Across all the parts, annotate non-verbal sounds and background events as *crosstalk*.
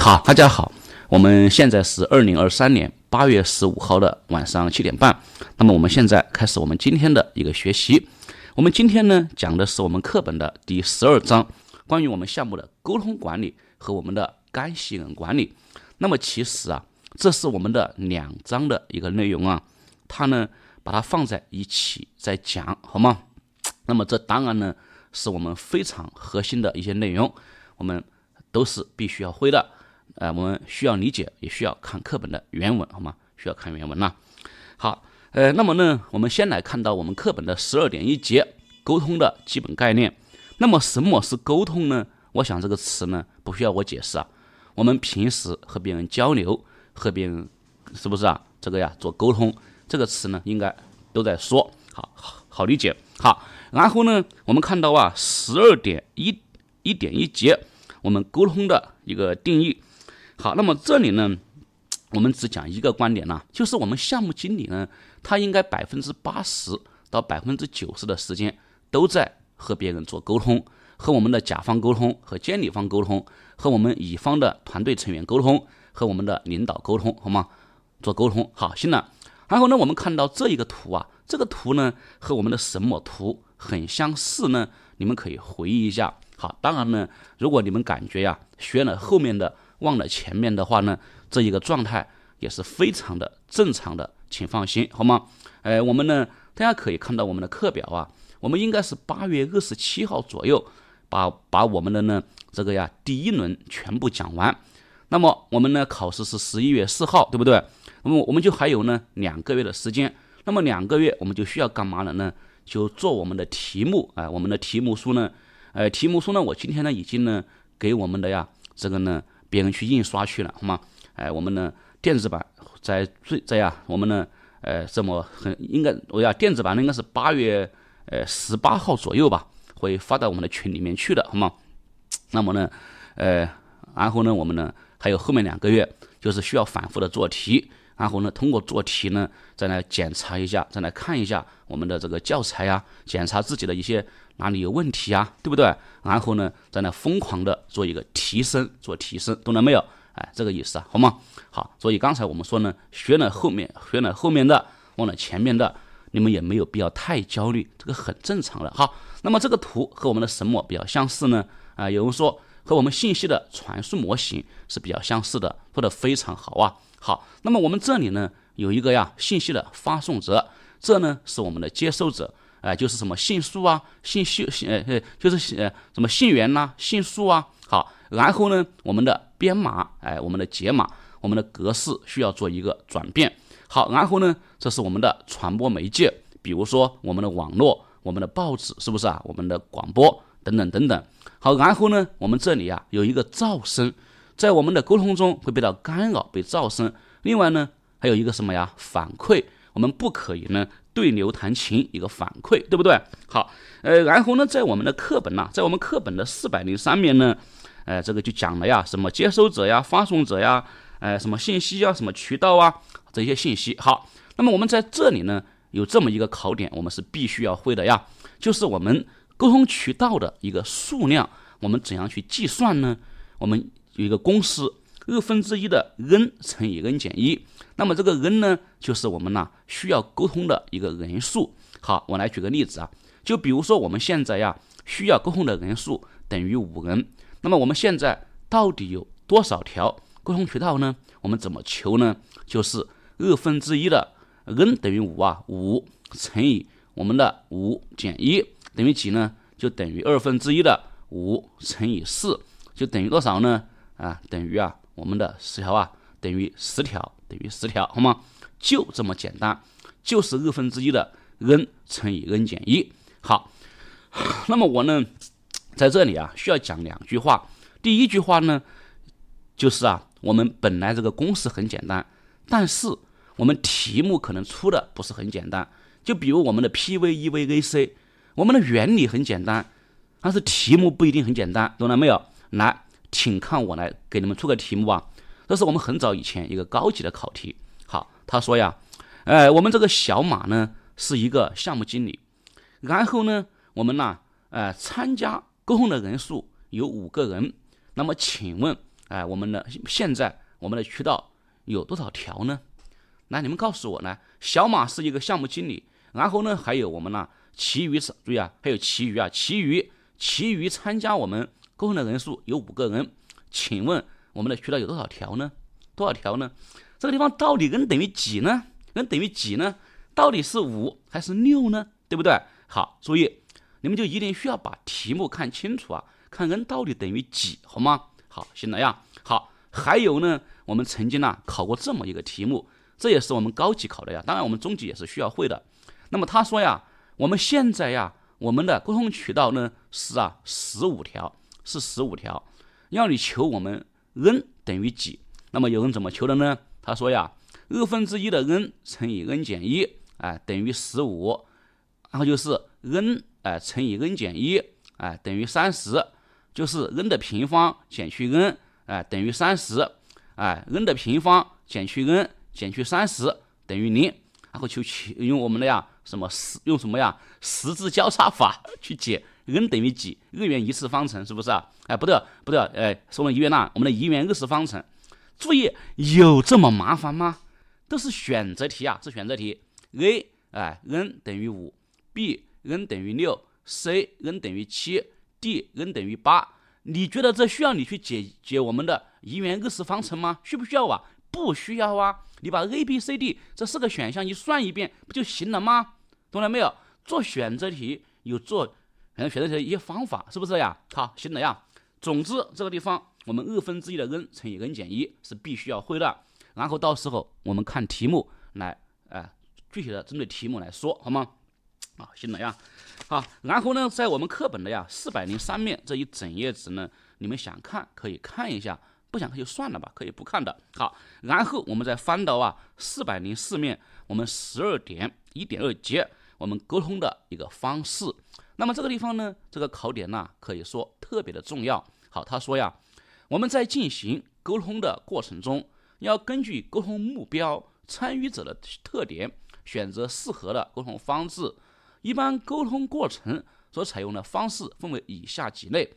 好，大家好，我们现在是二零二三年八月十五号的晚上七点半。那么我们现在开始我们今天的一个学习。我们今天呢讲的是我们课本的第十二章，关于我们项目的沟通管理和我们的干系人管理。那么其实啊，这是我们的两章的一个内容啊，它呢把它放在一起再讲，好吗？那么这当然呢是我们非常核心的一些内容，我们都是必须要会的。呃，我们需要理解，也需要看课本的原文，好吗？需要看原文呐。好，呃，那么呢，我们先来看到我们课本的十二点一节，沟通的基本概念。那么，什么是沟通呢？我想这个词呢，不需要我解释啊。我们平时和别人交流，和别人是不是啊？这个呀，做沟通，这个词呢，应该都在说，好好理解。好，然后呢，我们看到啊，十二点一一点一节，我们沟通的一个定义。好，那么这里呢，我们只讲一个观点呢，就是我们项目经理呢，他应该百分之八十到百分之九十的时间都在和别人做沟通，和我们的甲方沟通，和监理方沟通，和我们乙方的团队成员沟通，和我们的领导沟通，好吗？做沟通。好，行了。然后呢，我们看到这一个图啊，这个图呢和我们的什么图很相似呢？你们可以回忆一下。好，当然呢，如果你们感觉呀学了后面的。忘了前面的话呢，这一个状态也是非常的正常的，请放心好吗？哎，我们呢，大家可以看到我们的课表啊，我们应该是八月二十七号左右把把我们的呢这个呀第一轮全部讲完。那么我们呢考试是十一月四号，对不对？那么我们就还有呢两个月的时间。那么两个月我们就需要干嘛了呢？就做我们的题目啊，我们的题目书呢，呃，题目书呢，我今天呢已经呢给我们的呀，这个呢。别人去印刷去了，好吗？哎，我们呢电子版在最这样，我们呢呃这么很应该，我要电子版应该是八月呃十八号左右吧，会发到我们的群里面去的，好吗？那么呢呃，然后呢我们呢还有后面两个月，就是需要反复的做题，然后呢通过做题呢再来检查一下，再来看一下我们的这个教材呀，检查自己的一些。哪里有问题啊？对不对？然后呢，在那疯狂的做一个提升，做提升，懂了没有？哎，这个意思啊，好吗？好，所以刚才我们说呢，学了后面，学了后面的，忘了前面的，你们也没有必要太焦虑，这个很正常了。好，那么这个图和我们的什么比较相似呢？啊，有人说和我们信息的传输模型是比较相似的，说的非常好啊。好，那么我们这里呢，有一个呀，信息的发送者，这呢是我们的接收者。哎，就是什么信素啊，信息，呃，就是呃，什么信源呐，信素啊，好，然后呢，我们的编码，哎，我们的解码，我们的格式需要做一个转变。好，然后呢，这是我们的传播媒介，比如说我们的网络，我们的报纸，是不是啊？我们的广播等等等等。好，然后呢，我们这里啊有一个噪声，在我们的沟通中会被到干扰，被噪声。另外呢，还有一个什么呀？反馈，我们不可以呢。对牛弹琴一个反馈，对不对？好，呃，然后呢，在我们的课本呢，在我们课本的四百零三面呢，呃，这个就讲了呀，什么接收者呀，发送者呀，呃，什么信息呀，什么渠道啊，这些信息。好，那么我们在这里呢，有这么一个考点，我们是必须要会的呀，就是我们沟通渠道的一个数量，我们怎样去计算呢？我们有一个公式。二分之一的 n 乘以 n 减一，那么这个 n 呢，就是我们呢需要沟通的一个人数。好，我来举个例子啊，就比如说我们现在呀需要沟通的人数等于五人，那么我们现在到底有多少条沟通渠道呢？我们怎么求呢？就是二分之一的 n 等于五啊，五乘以我们的五减一等于几呢？就等于二分之一的五乘以四，就等于多少呢？啊，等于啊。我们的十条啊，等于十条，等于十条，好吗？就这么简单，就是二分之一的 n 乘以 n 减一。好，*coughs* 那么我呢，在这里啊，需要讲两句话。第一句话呢，就是啊，我们本来这个公式很简单，但是我们题目可能出的不是很简单。就比如我们的 PVEVAC，我们的原理很简单，但是题目不一定很简单，懂了没有？来。请看我来给你们出个题目啊！这是我们很早以前一个高级的考题。好，他说呀，呃，我们这个小马呢是一个项目经理，然后呢，我们呢，呃，参加沟通的人数有五个人。那么请问，哎，我们的现在我们的渠道有多少条呢？来，你们告诉我呢。小马是一个项目经理，然后呢，还有我们呢，其余是注意啊，还有其余啊，其余其余参加我们。沟通的人数有五个人，请问我们的渠道有多少条呢？多少条呢？这个地方到底 n 等于几呢？n 等于几呢？到底是五还是六呢？对不对？好，注意，你们就一定需要把题目看清楚啊，看 n 到底等于几，好吗？好，行了呀。好，还有呢，我们曾经呢考过这么一个题目，这也是我们高级考的呀。当然，我们中级也是需要会的。那么他说呀，我们现在呀，我们的沟通渠道呢是啊十五条。是十五条，要你求我们 n 等于几？那么有人怎么求的呢？他说呀，二分之一的 n 乘以 n 减一，哎，等于十五，然后就是 n 哎乘以 n 减一，哎，等于三十，就是 n 的平方减去 n 哎等于三十，哎，n 的平方减去 n 减去三十等于零，然后求解，用我们的呀什么十用什么呀十字交叉法去解。n 等于几二元一次方程是不是啊？哎，不对，不对，哎，我们一元那我们的一元二次方程，注意有这么麻烦吗？都是选择题啊，是选择题。A，哎，n 等于五；B，n 等于六；C，n 等于七；D，n 等于八。你觉得这需要你去解解我们的一元二次方程吗？需不需要啊？不需要啊，你把 A、B、C、D 这四个选项一算一遍不就行了吗？懂了没有？做选择题有做。能学的一些一些方法，是不是呀？好，行了呀。总之，这个地方我们二分之一的 n 乘以 n 减一，是必须要会的。然后到时候我们看题目来，呃，具体的针对题目来说，好吗？啊，行了呀。好，然后呢，在我们课本的呀四百零三面这一整页纸呢，你们想看可以看一下，不想看就算了吧，可以不看的。好，然后我们再翻到啊四百零四面，我们十二点一点二节，我们沟通的一个方式。那么这个地方呢，这个考点呢，可以说特别的重要。好，他说呀，我们在进行沟通的过程中，要根据沟通目标、参与者的特点，选择适合的沟通方式。一般沟通过程所采用的方式分为以下几类，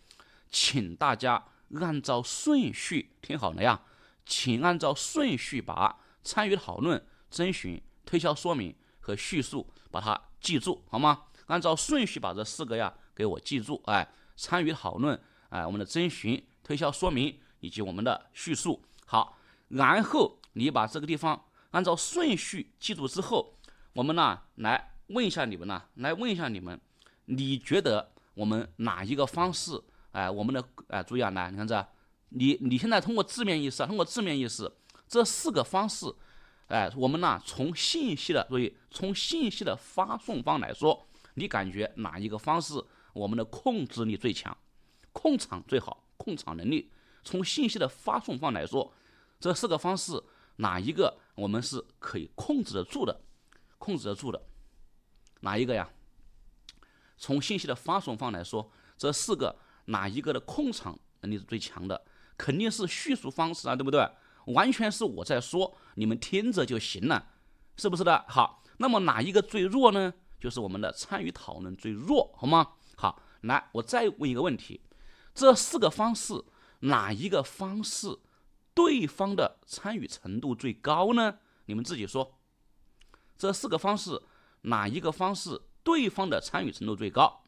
请大家按照顺序听好了呀，请按照顺序把参与讨论、征询、推销、说明和叙述把它记住，好吗？按照顺序把这四个呀给我记住，哎，参与讨论，哎，我们的征询、推销说明以及我们的叙述，好，然后你把这个地方按照顺序记住之后，我们呢来问一下你们呢，来问一下你们，你觉得我们哪一个方式？哎，我们的哎，注意啊，来，你看这，你你现在通过字面意思，通过字面意思，这四个方式，哎，我们呢从信息的注意，从信息的发送方来说。你感觉哪一个方式我们的控制力最强，控场最好，控场能力从信息的发送方来说，这四个方式哪一个我们是可以控制得住的，控制得住的哪一个呀？从信息的发送方来说，这四个哪一个的控场能力是最强的？肯定是叙述方式啊，对不对？完全是我在说，你们听着就行了，是不是的？好，那么哪一个最弱呢？就是我们的参与讨论最弱，好吗？好，来，我再问一个问题：这四个方式哪一个方式对方的参与程度最高呢？你们自己说，这四个方式哪一个方式对方的参与程度最高？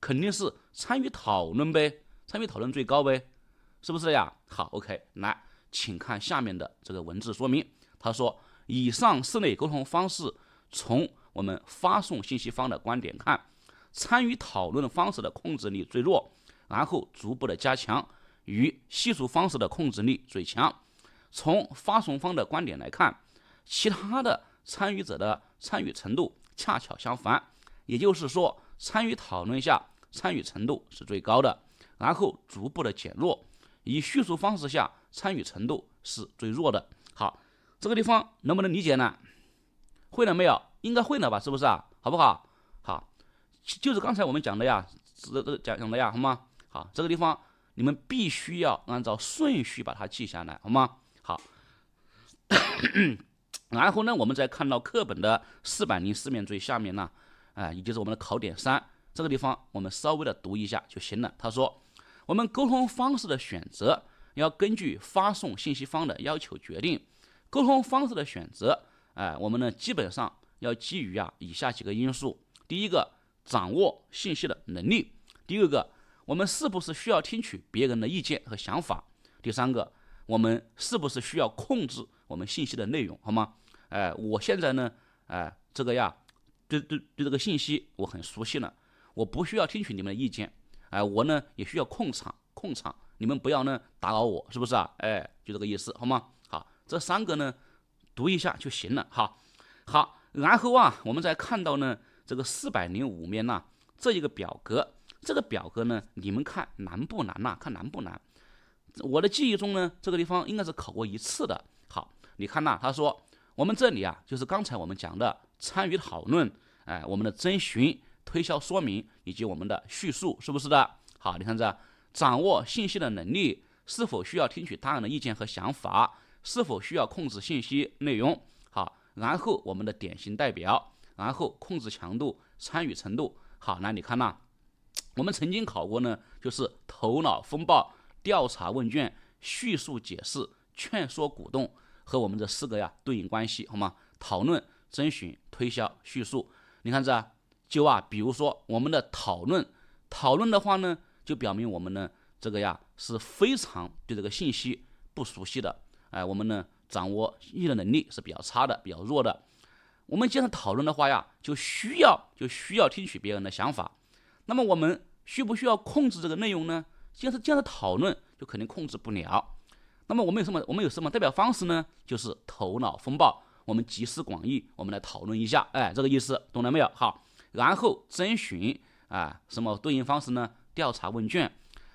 肯定是参与讨论呗，参与讨论最高呗，是不是呀？好，OK，来，请看下面的这个文字说明，他说：以上四类沟通方式从。我们发送信息方的观点看，参与讨论方式的控制力最弱，然后逐步的加强；与叙述方式的控制力最强。从发送方的观点来看，其他的参与者的参与程度恰巧相反，也就是说，参与讨论下参与程度是最高的，然后逐步的减弱；以叙述方式下参与程度是最弱的。好，这个地方能不能理解呢？会了没有？应该会了吧，是不是啊？好不好？好，就是刚才我们讲的呀，这这讲讲的呀，好吗？好，这个地方你们必须要按照顺序把它记下来，好吗？好。*coughs* 然后呢，我们再看到课本的四百零四面最下面呢，啊，也就是我们的考点三，这个地方我们稍微的读一下就行了。他说，我们沟通方式的选择要根据发送信息方的要求决定。沟通方式的选择，哎，我们呢基本上。要基于啊以下几个因素：第一个，掌握信息的能力；第二个，我们是不是需要听取别人的意见和想法；第三个，我们是不是需要控制我们信息的内容，好吗？哎，我现在呢，哎，这个呀，对对对，这个信息我很熟悉了，我不需要听取你们的意见。哎，我呢也需要控场，控场，你们不要呢打扰我，是不是啊？哎，就这个意思，好吗？好，这三个呢，读一下就行了。好，好。然后啊，我们再看到呢，这个四百零五面呐，这一个表格，这个表格呢，你们看难不难呐？看难不难？我的记忆中呢，这个地方应该是考过一次的。好，你看呐，他说我们这里啊，就是刚才我们讲的参与讨论，哎，我们的征询、推销、说明以及我们的叙述，是不是的？好，你看这掌握信息的能力，是否需要听取他人的意见和想法，是否需要控制信息内容？然后我们的典型代表，然后控制强度、参与程度，好，那你看呐，我们曾经考过呢，就是头脑风暴、调查问卷、叙述解释、劝说鼓动和我们这四个呀对应关系，好吗？讨论、征询、推销、叙述，你看这就啊，比如说我们的讨论，讨论的话呢，就表明我们呢这个呀是非常对这个信息不熟悉的，哎，我们呢。掌握信的能力是比较差的，比较弱的。我们经常讨论的话呀，就需要就需要听取别人的想法。那么我们需不需要控制这个内容呢？既然是这样的讨论，就肯定控制不了。那么我们有什么？我们有什么代表方式呢？就是头脑风暴，我们集思广益，我们来讨论一下。哎，这个意思，懂了没有？好，然后征询啊，什么对应方式呢？调查问卷，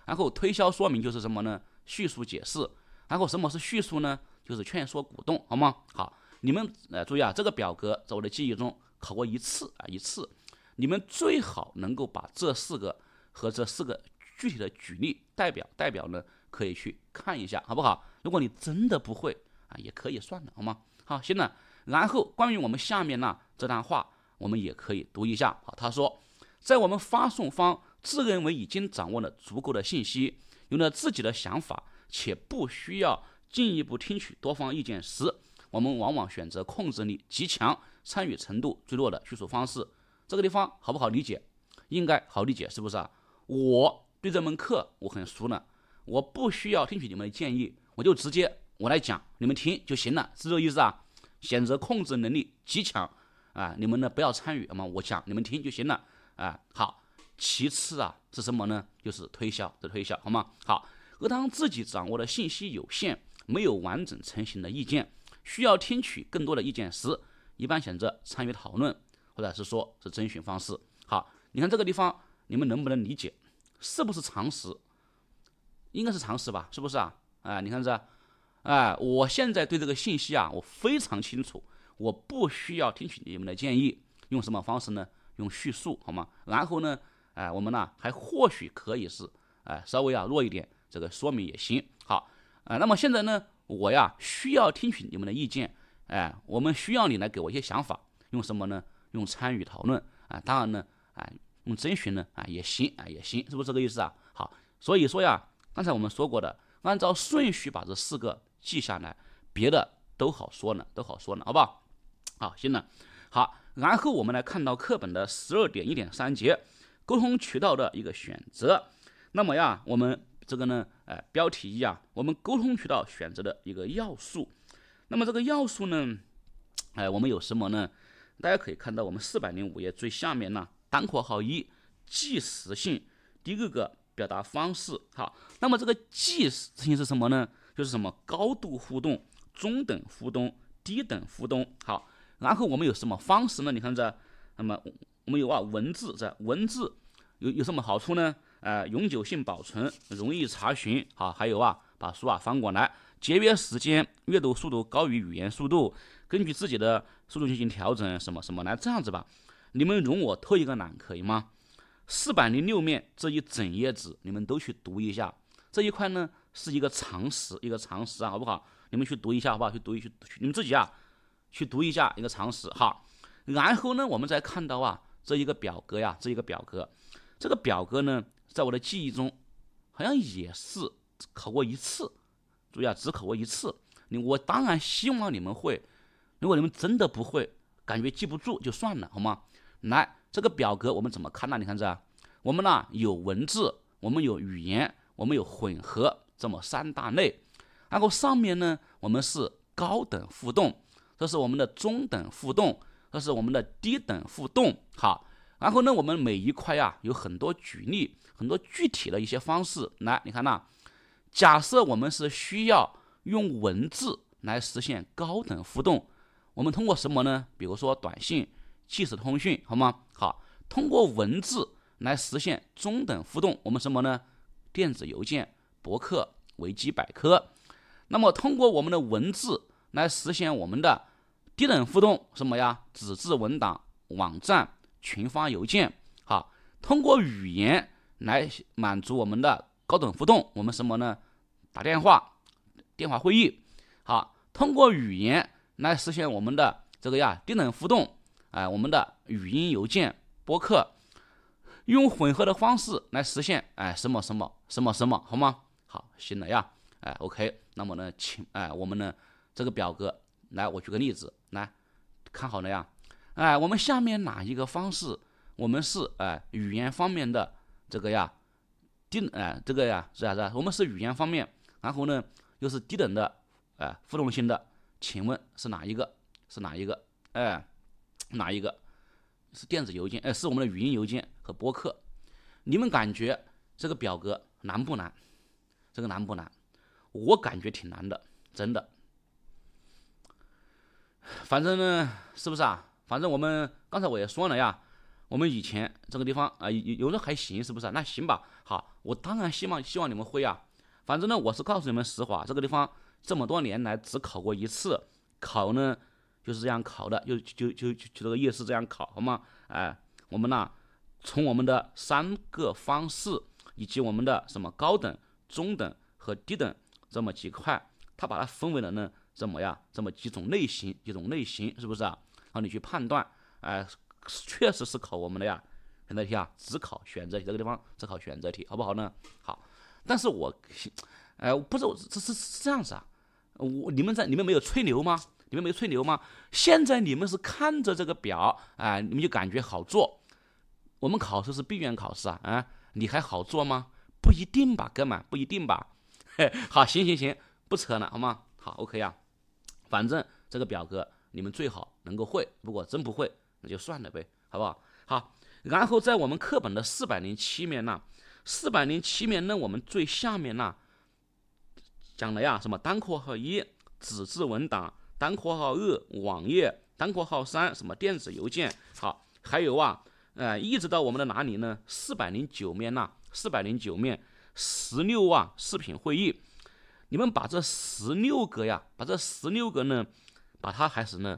然后推销说明就是什么呢？叙述解释，然后什么是叙述呢？就是劝说鼓动，好吗？好，你们呃注意啊，这个表格在我的记忆中考过一次啊，一次，你们最好能够把这四个和这四个具体的举例代表代表呢，可以去看一下，好不好？如果你真的不会啊，也可以算了，好吗？好，行了，然后关于我们下面呢这段话，我们也可以读一下，好，他说，在我们发送方自认为已经掌握了足够的信息，有了自己的想法，且不需要。进一步听取多方意见时，我们往往选择控制力极强、参与程度最弱的叙述方式。这个地方好不好理解？应该好理解，是不是啊？我对这门课我很熟呢，我不需要听取你们的建议，我就直接我来讲，你们听就行了，是这个意思啊？选择控制能力极强啊，你们呢不要参与，好吗？我讲你们听就行了啊。好，其次啊是什么呢？就是推销，的推销，好吗？好。而当自己掌握的信息有限。没有完整成型的意见，需要听取更多的意见时，一般选择参与讨论，或者是说是征询方式。好，你看这个地方，你们能不能理解？是不是常识？应该是常识吧？是不是啊？哎，你看这，哎，我现在对这个信息啊，我非常清楚，我不需要听取你们的建议。用什么方式呢？用叙述好吗？然后呢，哎，我们呢还或许可以是，哎，稍微啊弱一点，这个说明也行。好。啊，那么现在呢，我呀需要听取你们的意见，哎，我们需要你来给我一些想法，用什么呢？用参与讨论啊，当然呢，啊，用征询呢，啊也行啊也行，是不是这个意思啊？好，所以说呀，刚才我们说过的，按照顺序把这四个记下来，别的都好说呢，都好说呢，好不好？好，行了，好，然后我们来看到课本的十二点一点三节，沟通渠道的一个选择，那么呀，我们这个呢？哎，标题一啊，我们沟通渠道选择的一个要素。那么这个要素呢，哎，我们有什么呢？大家可以看到，我们四百零五页最下面呢，单括号一，即时性。第二个表达方式，好。那么这个即时性是什么呢？就是什么？高度互动、中等互动、低等互动。好，然后我们有什么方式呢？你看这，那么我们有啊，文字这，文字有有什么好处呢？呃，永久性保存，容易查询，好，还有啊，把书啊翻过来，节约时间，阅读速度高于语言速度，根据自己的速度进行调整，什么什么，来这样子吧，你们容我偷一个懒，可以吗？四百零六面这一整页纸，你们都去读一下，这一块呢是一个常识，一个常识啊，好不好？你们去读一下，好不好？去读一去，你们自己啊，去读一下一个常识哈，然后呢，我们再看到啊，这一个表格呀，这一个表格，这个表格呢。在我的记忆中，好像也是考过一次，注意啊，只考过一次。你我当然希望你们会。如果你们真的不会，感觉记不住就算了，好吗？来，这个表格我们怎么看呢？你看这，我们呢有文字，我们有语言，我们有混合这么三大类。然后上面呢，我们是高等互动，这是我们的中等互动，这是我们的低等互动。好，然后呢，我们每一块呀有很多举例。很多具体的一些方式来，你看呐，假设我们是需要用文字来实现高等互动，我们通过什么呢？比如说短信、即时通讯，好吗？好，通过文字来实现中等互动，我们什么呢？电子邮件、博客、维基百科。那么通过我们的文字来实现我们的低等互动，什么呀？纸质文档、网站、群发邮件。好，通过语言。来满足我们的高等互动，我们什么呢？打电话，电话会议，好，通过语言来实现我们的这个呀低等互动，哎，我们的语音邮件、播客，用混合的方式来实现，哎，什么什么什么什么，好吗？好，行了呀，哎，OK，那么呢，请哎我们呢这个表格来，我举个例子来看好了呀，哎，我们下面哪一个方式，我们是哎语言方面的？这个呀，低哎，这个呀是啊是啊，我们是语言方面，然后呢又是低等的，哎，互动性的，请问是哪一个？是哪一个？哎，哪一个是电子邮件？哎，是我们的语音邮件和播客。你们感觉这个表格难不难？这个难不难？我感觉挺难的，真的。反正呢，是不是啊？反正我们刚才我也说了呀。我们以前这个地方啊，有有的还行，是不是？那行吧。好，我当然希望希望你们会啊。反正呢，我是告诉你们实话，这个地方这么多年来只考过一次，考呢就是这样考的，就就就就这个夜市这样考，好吗？哎，我们呢，从我们的三个方式，以及我们的什么高等、中等和低等这么几块，它把它分为了呢怎么样？这么几种类型，几种类型，是不是？啊？然后你去判断，哎。确实是考我们的呀，选择题啊，只考选择题，这个地方只考选择题，好不好呢？好，但是我，*sniffs* 哎，不是，这是是这样子啊，我你们在你们没有吹牛吗？你们没吹牛吗？现在你们是看着这个表啊，你们就感觉好做，我们考试是闭卷考试啊，啊，你还好做吗？不一定吧，哥们，不一定吧。好，行行行，不扯了，好吗？好，OK 啊，反正这个表格你们最好能够会，如果真不会。就算了呗，好不好？好，然后在我们课本的四百零七面呐四百零七面呢，我们最下面呐。讲了呀，什么单括号一纸质文档，单括号二网页，单括号三什么电子邮件。好，还有啊，呃，一直到我们的哪里呢？四百零九面呐四百零九面十六啊，视频会议。你们把这十六个呀，把这十六个呢，把它还是呢，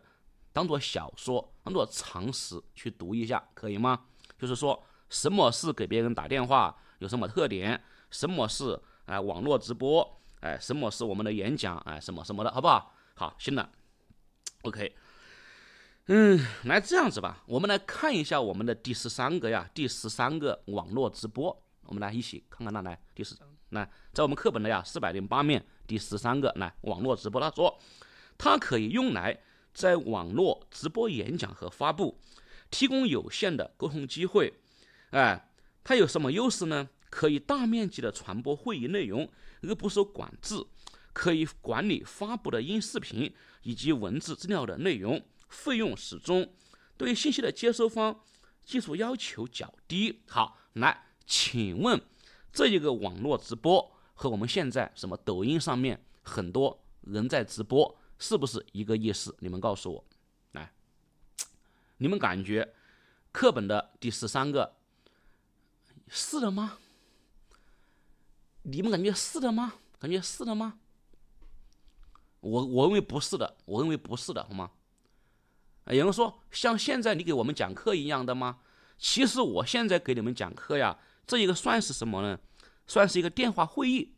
当做小说。当做常识去读一下，可以吗？就是说，什么是给别人打电话，有什么特点？什么是哎网络直播？哎，什么是我们的演讲？哎，什么什么的，好不好？好，行了，OK。嗯，来这样子吧，我们来看一下我们的第十三个呀，第十三个网络直播。我们来一起看看它来，第十，章，来，在我们课本的呀四百零八面第十三个来网络直播他说它可以用来。在网络直播演讲和发布，提供有限的沟通机会。哎，它有什么优势呢？可以大面积的传播会议内容，而不受管制；可以管理发布的音视频以及文字资料的内容，费用始终。对信息的接收方，技术要求较低。好，来，请问这一个网络直播和我们现在什么抖音上面很多人在直播？是不是一个意思？你们告诉我，来，你们感觉课本的第十三个是的吗？你们感觉是的吗？感觉是的吗？我我认为不是的，我认为不是的，好吗？有人说像现在你给我们讲课一样的吗？其实我现在给你们讲课呀，这一个算是什么呢？算是一个电话会议，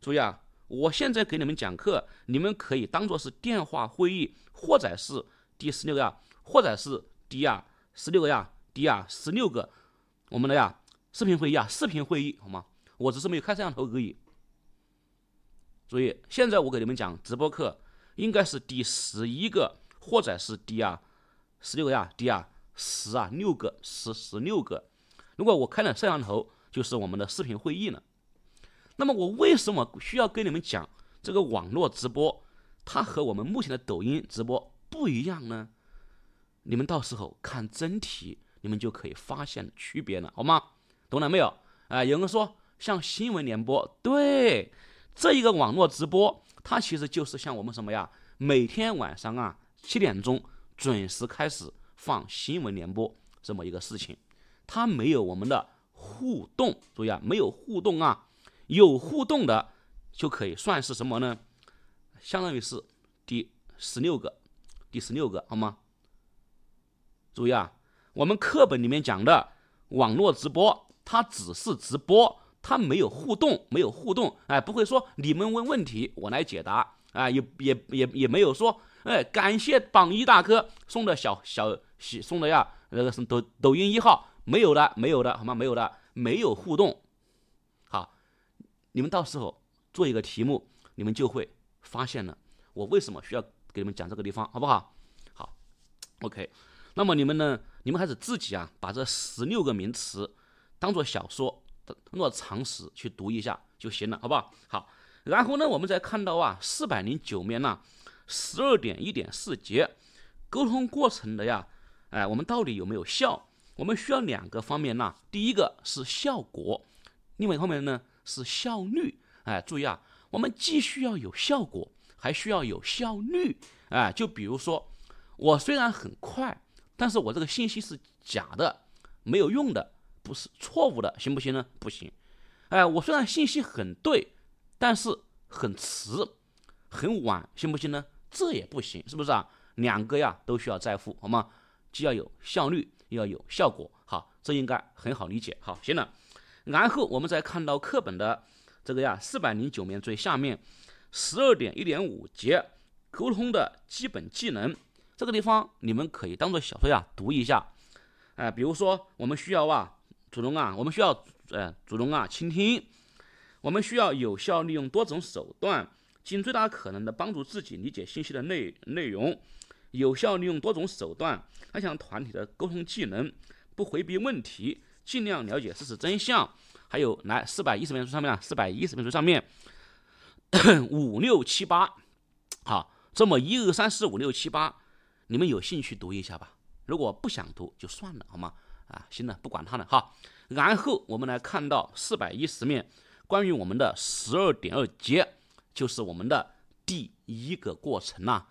注意啊。我现在给你们讲课，你们可以当做是电话会议，或者是第十六个呀，或者是第啊十六个呀，第啊十六个，我们的呀视频会议啊，视频会议好吗？我只是没有开摄像头而已。注意，现在我给你们讲直播课，应该是第十一个，或者是第啊十六个呀，第啊十啊六个十十六个。如果我开了摄像头，就是我们的视频会议了。那么我为什么需要跟你们讲这个网络直播？它和我们目前的抖音直播不一样呢？你们到时候看真题，你们就可以发现区别了，好吗？懂了没有？啊，有人说像新闻联播，对，这一个网络直播，它其实就是像我们什么呀？每天晚上啊七点钟准时开始放新闻联播这么一个事情，它没有我们的互动，注意啊，没有互动啊。有互动的就可以算是什么呢？相当于是第十六个，第十六个好吗？注意啊，我们课本里面讲的网络直播，它只是直播，它没有互动，没有互动。哎，不会说你们问问题我来解答，啊，也也也也没有说，哎，感谢榜一大哥送的小小喜送的呀，那个抖抖音一号没有的，没有的好吗？没有的，没有互动。你们到时候做一个题目，你们就会发现了我为什么需要给你们讲这个地方，好不好？好，OK。那么你们呢？你们开始自己啊，把这十六个名词当做小说，当做常识去读一下就行了，好不好？好。然后呢，我们再看到啊，四百零九面呐，十二点一点四节，沟通过程的呀，哎，我们到底有没有效？我们需要两个方面呐，第一个是效果，另外一方面呢？是效率，哎，注意啊，我们既需要有效果，还需要有效率，哎，就比如说，我虽然很快，但是我这个信息是假的，没有用的，不是错误的，行不行呢？不行，哎，我虽然信息很对，但是很迟，很晚，行不行呢？这也不行，是不是啊？两个呀都需要在乎，好吗？既要有效率，又要有效果，好，这应该很好理解，好，行了。然后我们再看到课本的这个呀，四百零九面最下面十二点一点五节沟通的基本技能，这个地方你们可以当做小说呀读一下。哎，比如说我们需要啊，主动啊，我们需要呃主动啊倾听，我们需要有效利用多种手段，尽最大可能的帮助自己理解信息的内内容，有效利用多种手段，加强团体的沟通技能，不回避问题。尽量了解事实真相。还有，来四百一十面书上面啊，四百一十面书上面，五六七八，好，这么一二三四五六七八，你们有兴趣读一下吧。如果不想读就算了，好吗？啊，行了，不管他了哈。然后我们来看到四百一十面，关于我们的十二点二节，就是我们的第一个过程啦。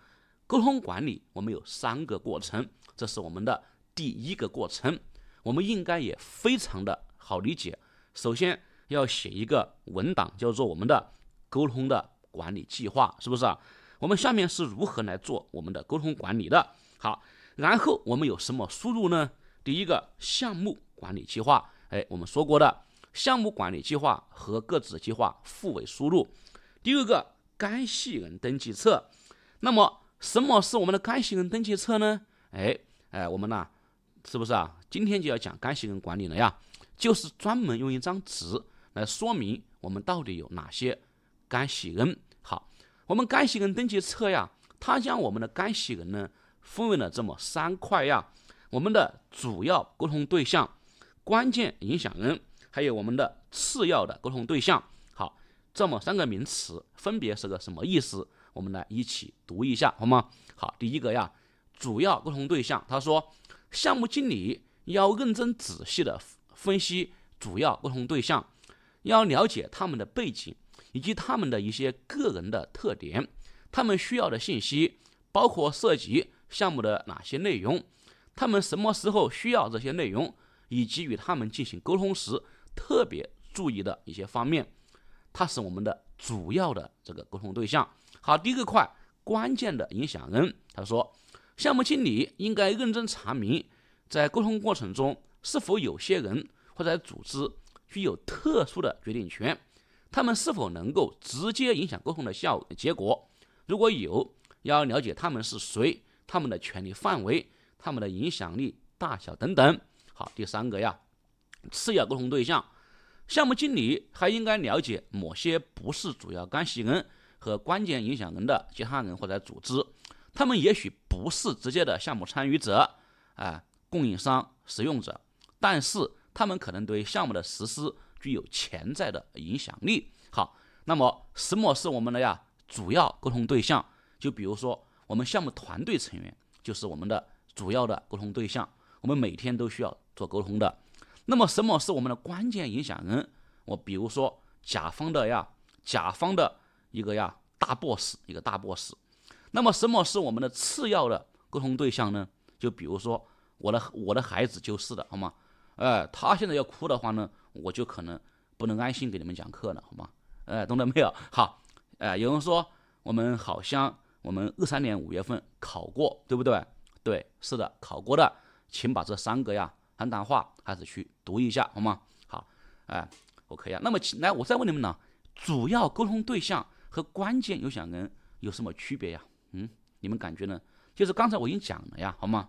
沟通管理我们有三个过程，这是我们的第一个过程。我们应该也非常的好理解。首先要写一个文档，叫做我们的沟通的管理计划，是不是？啊？我们下面是如何来做我们的沟通管理的？好，然后我们有什么输入呢？第一个项目管理计划，哎，我们说过的项目管理计划和各自计划附为输入。第二个干系人登记册。那么什么是我们的干系人登记册呢？哎，哎，我们呢，是不是啊？今天就要讲干系人管理了呀，就是专门用一张纸来说明我们到底有哪些干系人。好，我们干系人登记册呀，它将我们的干系人呢分为了这么三块呀。我们的主要沟通对象、关键影响人，还有我们的次要的沟通对象。好，这么三个名词分别是个什么意思？我们来一起读一下好吗？好，第一个呀，主要沟通对象，他说项目经理。要认真仔细的分析主要沟通对象，要了解他们的背景以及他们的一些个人的特点，他们需要的信息，包括涉及项目的哪些内容，他们什么时候需要这些内容，以及与他们进行沟通时特别注意的一些方面。它是我们的主要的这个沟通对象。好，第一个块，关键的影响人。他说，项目经理应该认真查明。在沟通过程中，是否有些人或者组织具有特殊的决定权？他们是否能够直接影响沟通的效结果？如果有，要了解他们是谁、他们的权利范围、他们的影响力大小等等。好，第三个呀，次要沟通对象，项目经理还应该了解某些不是主要干系人和关键影响人的其他人或者组织，他们也许不是直接的项目参与者啊。供应商、使用者，但是他们可能对项目的实施具有潜在的影响力。好，那么什么是我们的呀？主要沟通对象，就比如说我们项目团队成员就是我们的主要的沟通对象，我们每天都需要做沟通的。那么什么是我们的关键影响人？我比如说甲方的呀，甲方的一个呀大 boss，一个大 boss。那么什么是我们的次要的沟通对象呢？就比如说。我的我的孩子就是的好吗？哎，他现在要哭的话呢，我就可能不能安心给你们讲课了，好吗？哎，懂了没有？好，哎，有人说我们好像我们二三年五月份考过，对不对？对，是的，考过的，请把这三个呀，邯郸话还是去读一下，好吗？好，哎，OK 啊。那么来，我再问你们呢，主要沟通对象和关键有想人有什么区别呀？嗯，你们感觉呢？就是刚才我已经讲了呀，好吗？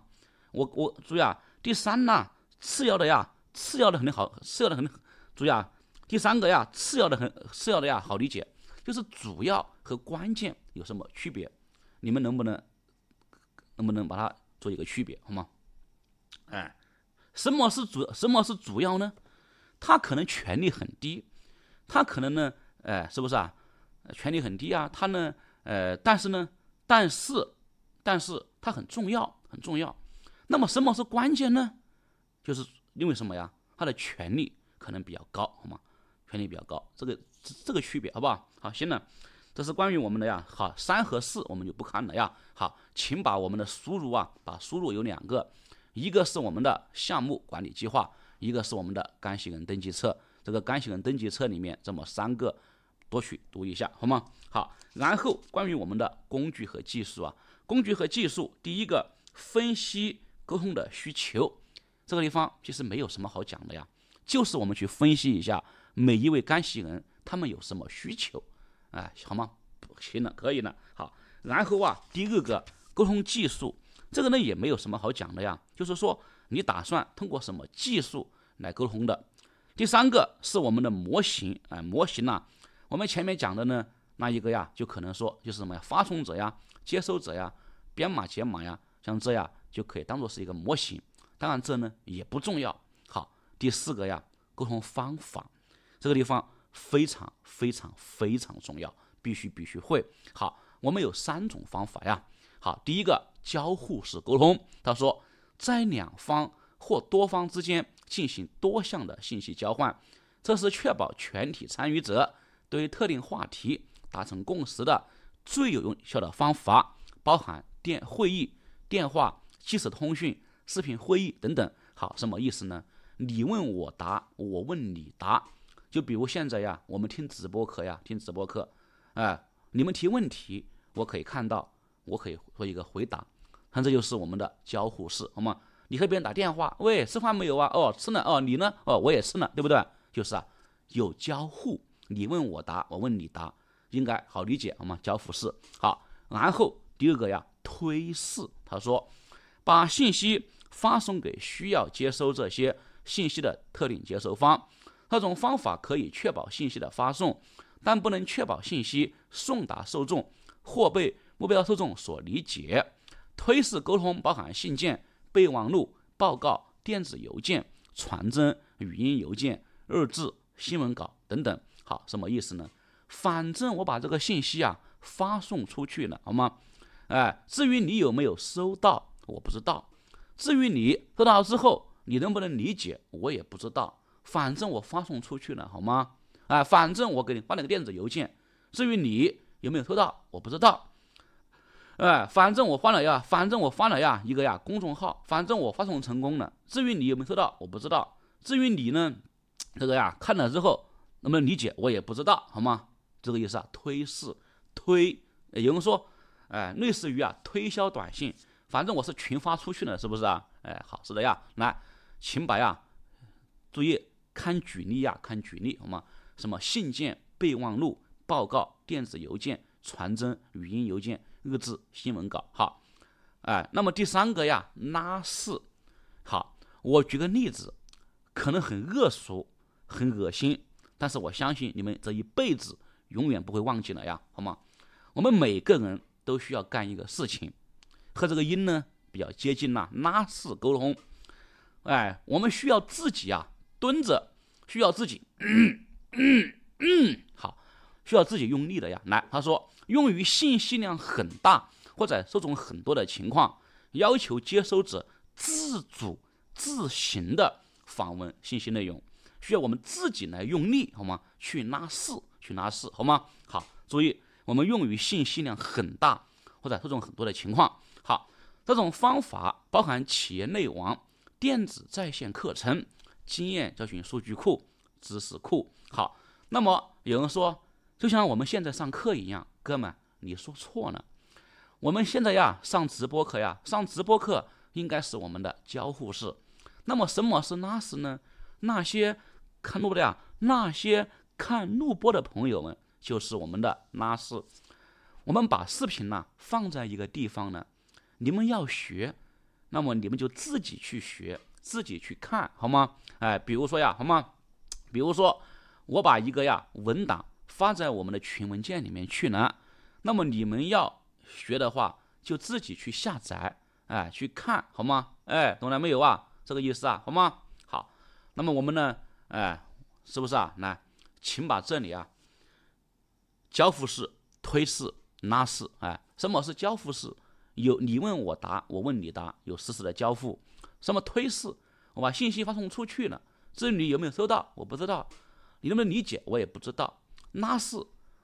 我我注意啊，第三呢，次要的呀，次要的肯定好，次要的肯定注意啊。第三个呀，次要的很，次要的呀，好理解，就是主要和关键有什么区别？你们能不能能不能把它做一个区别，好吗？哎，什么是主？什么是主要呢？他可能权力很低，他可能呢，哎，是不是啊？权力很低啊，他呢，呃，但是呢，但是，但是他很重要，很重要。那么什么是关键呢？就是因为什么呀？他的权力可能比较高，好吗？权力比较高，这个这个区别好不好？好，行了，这是关于我们的呀。好，三和四我们就不看了呀。好，请把我们的输入啊，把输入有两个，一个是我们的项目管理计划，一个是我们的干系人登记册。这个干系人登记册里面这么三个，多去读一下，好吗？好，然后关于我们的工具和技术啊，工具和技术，第一个分析。沟通的需求，这个地方其实没有什么好讲的呀，就是我们去分析一下每一位干系人他们有什么需求，哎，好吗？行了，可以了。好，然后啊，第二个沟通技术，这个呢也没有什么好讲的呀，就是说你打算通过什么技术来沟通的。第三个是我们的模型，哎，模型呢，我们前面讲的呢那一个呀，就可能说就是什么呀，发送者呀、接收者呀、编码解码呀，像这样。就可以当做是一个模型，当然这呢也不重要。好，第四个呀，沟通方法，这个地方非常非常非常重要，必须必须会。好，我们有三种方法呀。好，第一个交互式沟通，他说在两方或多方之间进行多项的信息交换，这是确保全体参与者对特定话题达成共识的最有效的方法，包含电会议、电话。即时通讯、视频会议等等，好，什么意思呢？你问我答，我问你答。就比如现在呀，我们听直播课呀，听直播课，哎，你们提问题，我可以看到，我可以做一个回答。看，这就是我们的交互式，好吗？你和别人打电话，喂，吃饭没有啊？哦，吃了哦，你呢？哦，我也吃了，对不对？就是啊，有交互，你问我答，我问你答，应该好理解，好吗？交互式好。然后第二个呀，推式，他说。把信息发送给需要接收这些信息的特定接收方，这种方法可以确保信息的发送，但不能确保信息送达受众或被目标受众所理解。推式沟通包含信件、备忘录、报告、电子邮件、传真、语音邮件、日志、新闻稿等等。好，什么意思呢？反正我把这个信息啊发送出去了，好吗？哎，至于你有没有收到？我不知道，至于你收到之后你能不能理解，我也不知道。反正我发送出去了，好吗？哎，反正我给你发了个电子邮件。至于你有没有收到，我不知道。哎，反正我发了呀，反正我发了呀一个呀公众号，反正我发送成功了。至于你有没有收到，我不知道。至于你呢，这个呀看了之后能不能理解，我也不知道，好吗？这个意思啊，推是推，有人说哎，类似于啊推销短信。反正我是群发出去了，是不是啊？哎，好，是的呀。来，清白啊，注意看举例呀，看举例，好吗？什么信件、备忘录、报告、电子邮件、传真、语音邮件、日志、新闻稿，好。哎，那么第三个呀，拉屎。好，我举个例子，可能很恶俗，很恶心，但是我相信你们这一辈子永远不会忘记了呀，好吗？我们每个人都需要干一个事情。和这个音呢比较接近呐，拉式沟通，哎，我们需要自己啊蹲着，需要自己好，需要自己用力的呀。来，他说用于信息量很大或者受众很多的情况，要求接收者自主自行的访问信息内容，需要我们自己来用力好吗？去拉式，去拉式，好吗？好，注意我们用于信息量很大或者受众很多的情况。好，这种方法包含企业内网、电子在线课程、经验教训数据库、知识库。好，那么有人说，就像我们现在上课一样，哥们，你说错了。我们现在呀上直播课呀，上直播课应该是我们的交互式。那么什么是拉丝呢？那些看录的呀，那些看录播的朋友们就是我们的拉丝。我们把视频呢放在一个地方呢。你们要学，那么你们就自己去学，自己去看，好吗？哎，比如说呀，好吗？比如说我把一个呀文档发在我们的群文件里面去呢，那么你们要学的话，就自己去下载，哎，去看，好吗？哎，懂了没有啊？这个意思啊，好吗？好，那么我们呢，哎，是不是啊？来，请把这里啊，交付式、推式、拉式，哎，什么是交付式？有你问我答，我问你答，有实时的交付。什么推市？我把信息发送出去了，至于你有没有收到，我不知道。你能不能理解，我也不知道。拉市，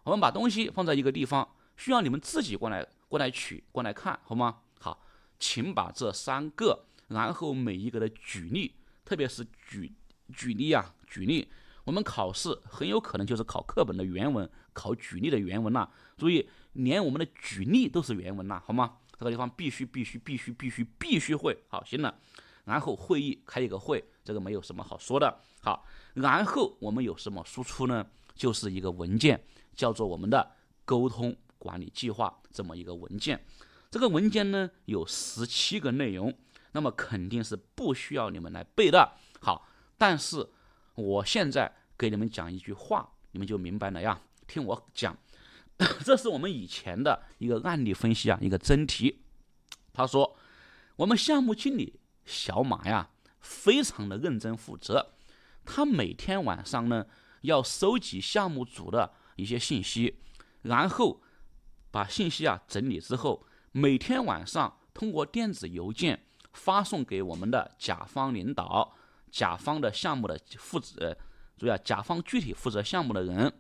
我们把东西放在一个地方，需要你们自己过来过来取，过来看，好吗？好，请把这三个，然后每一个的举例，特别是举举例啊，举例。我们考试很有可能就是考课本的原文，考举例的原文啦。注意，连我们的举例都是原文啦，好吗？这个地方必须必须必须必须必须会好，行了，然后会议开一个会，这个没有什么好说的，好，然后我们有什么输出呢？就是一个文件，叫做我们的沟通管理计划这么一个文件，这个文件呢有十七个内容，那么肯定是不需要你们来背的，好，但是我现在给你们讲一句话，你们就明白了呀，听我讲。*laughs* 这是我们以前的一个案例分析啊，一个真题。他说，我们项目经理小马呀，非常的认真负责。他每天晚上呢，要收集项目组的一些信息，然后把信息啊整理之后，每天晚上通过电子邮件发送给我们的甲方领导、甲方的项目的负责，主要甲方具体负责项目的人，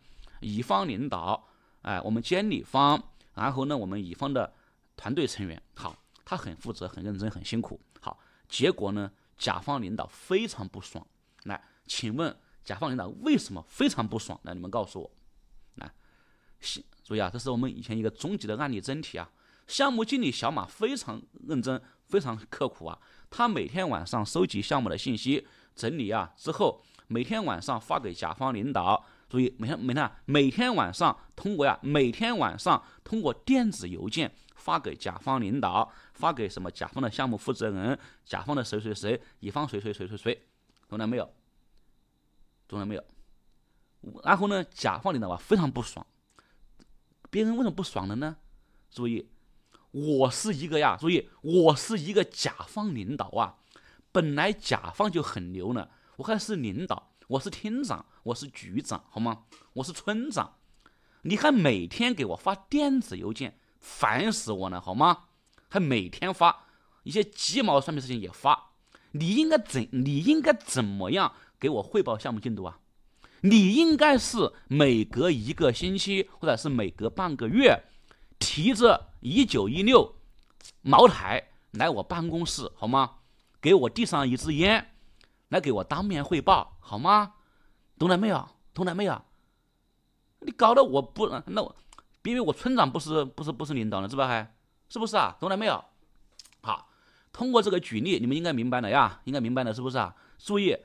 乙方领导。哎，我们监理方，然后呢，我们乙方的团队成员，好，他很负责，很认真，很辛苦。好，结果呢，甲方领导非常不爽。来，请问甲方领导为什么非常不爽？来，你们告诉我。来，注意啊，这是我们以前一个终极的案例真题啊。项目经理小马非常认真，非常刻苦啊，他每天晚上收集项目的信息，整理啊之后，每天晚上发给甲方领导。注意，每天每天啊，每天晚上通过呀，每天晚上通过电子邮件发给甲方领导，发给什么甲方的项目负责人，甲方的谁谁谁，乙方谁谁谁谁谁，懂了没有？懂了没有？然后呢，甲方领导啊非常不爽，别人为什么不爽了呢？注意，我是一个呀，注意，我是一个甲方领导啊，本来甲方就很牛呢，我还是领导。我是厅长，我是局长，好吗？我是村长，你还每天给我发电子邮件，烦死我了，好吗？还每天发一些鸡毛蒜皮事情也发，你应该怎你应该怎么样给我汇报项目进度啊？你应该是每隔一个星期或者是每隔半个月，提着一九一六茅台来我办公室，好吗？给我递上一支烟。来给我当面汇报，好吗？懂了没有？懂了没有？你搞得我不那，别以为我村长不是不是不是领导了是吧？还是不是啊？懂了没有？好，通过这个举例，你们应该明白了呀，应该明白了是不是啊？注意，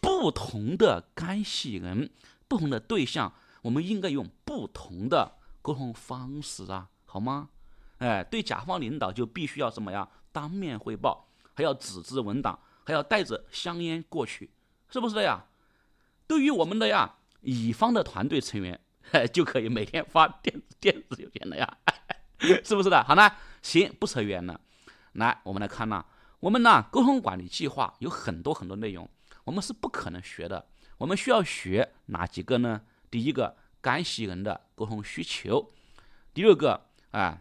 不同的干系人，不同的对象，我们应该用不同的沟通方式啊，好吗？哎，对甲方领导就必须要什么呀？当面汇报，还要纸质文档。还要带着香烟过去，是不是这样？对于我们的呀，乙方的团队成员，就可以每天发电子电子邮件了呀，*laughs* 是不是的？好呢，行，不扯远了。来，我们来看呢，我们呢沟通管理计划有很多很多内容，我们是不可能学的。我们需要学哪几个呢？第一个，干系人的沟通需求；第二个，啊，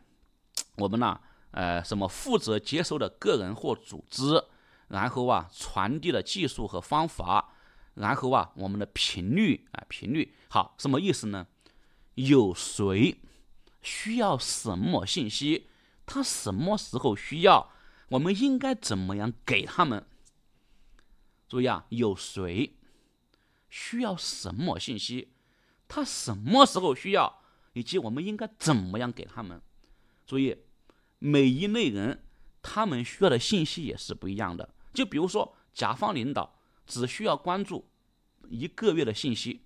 我们呢，呃，什么负责接收的个人或组织。然后啊，传递的技术和方法，然后啊，我们的频率啊，频率好，什么意思呢？有谁需要什么信息？他什么时候需要？我们应该怎么样给他们？注意啊，有谁需要什么信息？他什么时候需要？以及我们应该怎么样给他们？注意，每一类人，他们需要的信息也是不一样的。就比如说，甲方领导只需要关注一个月的信息，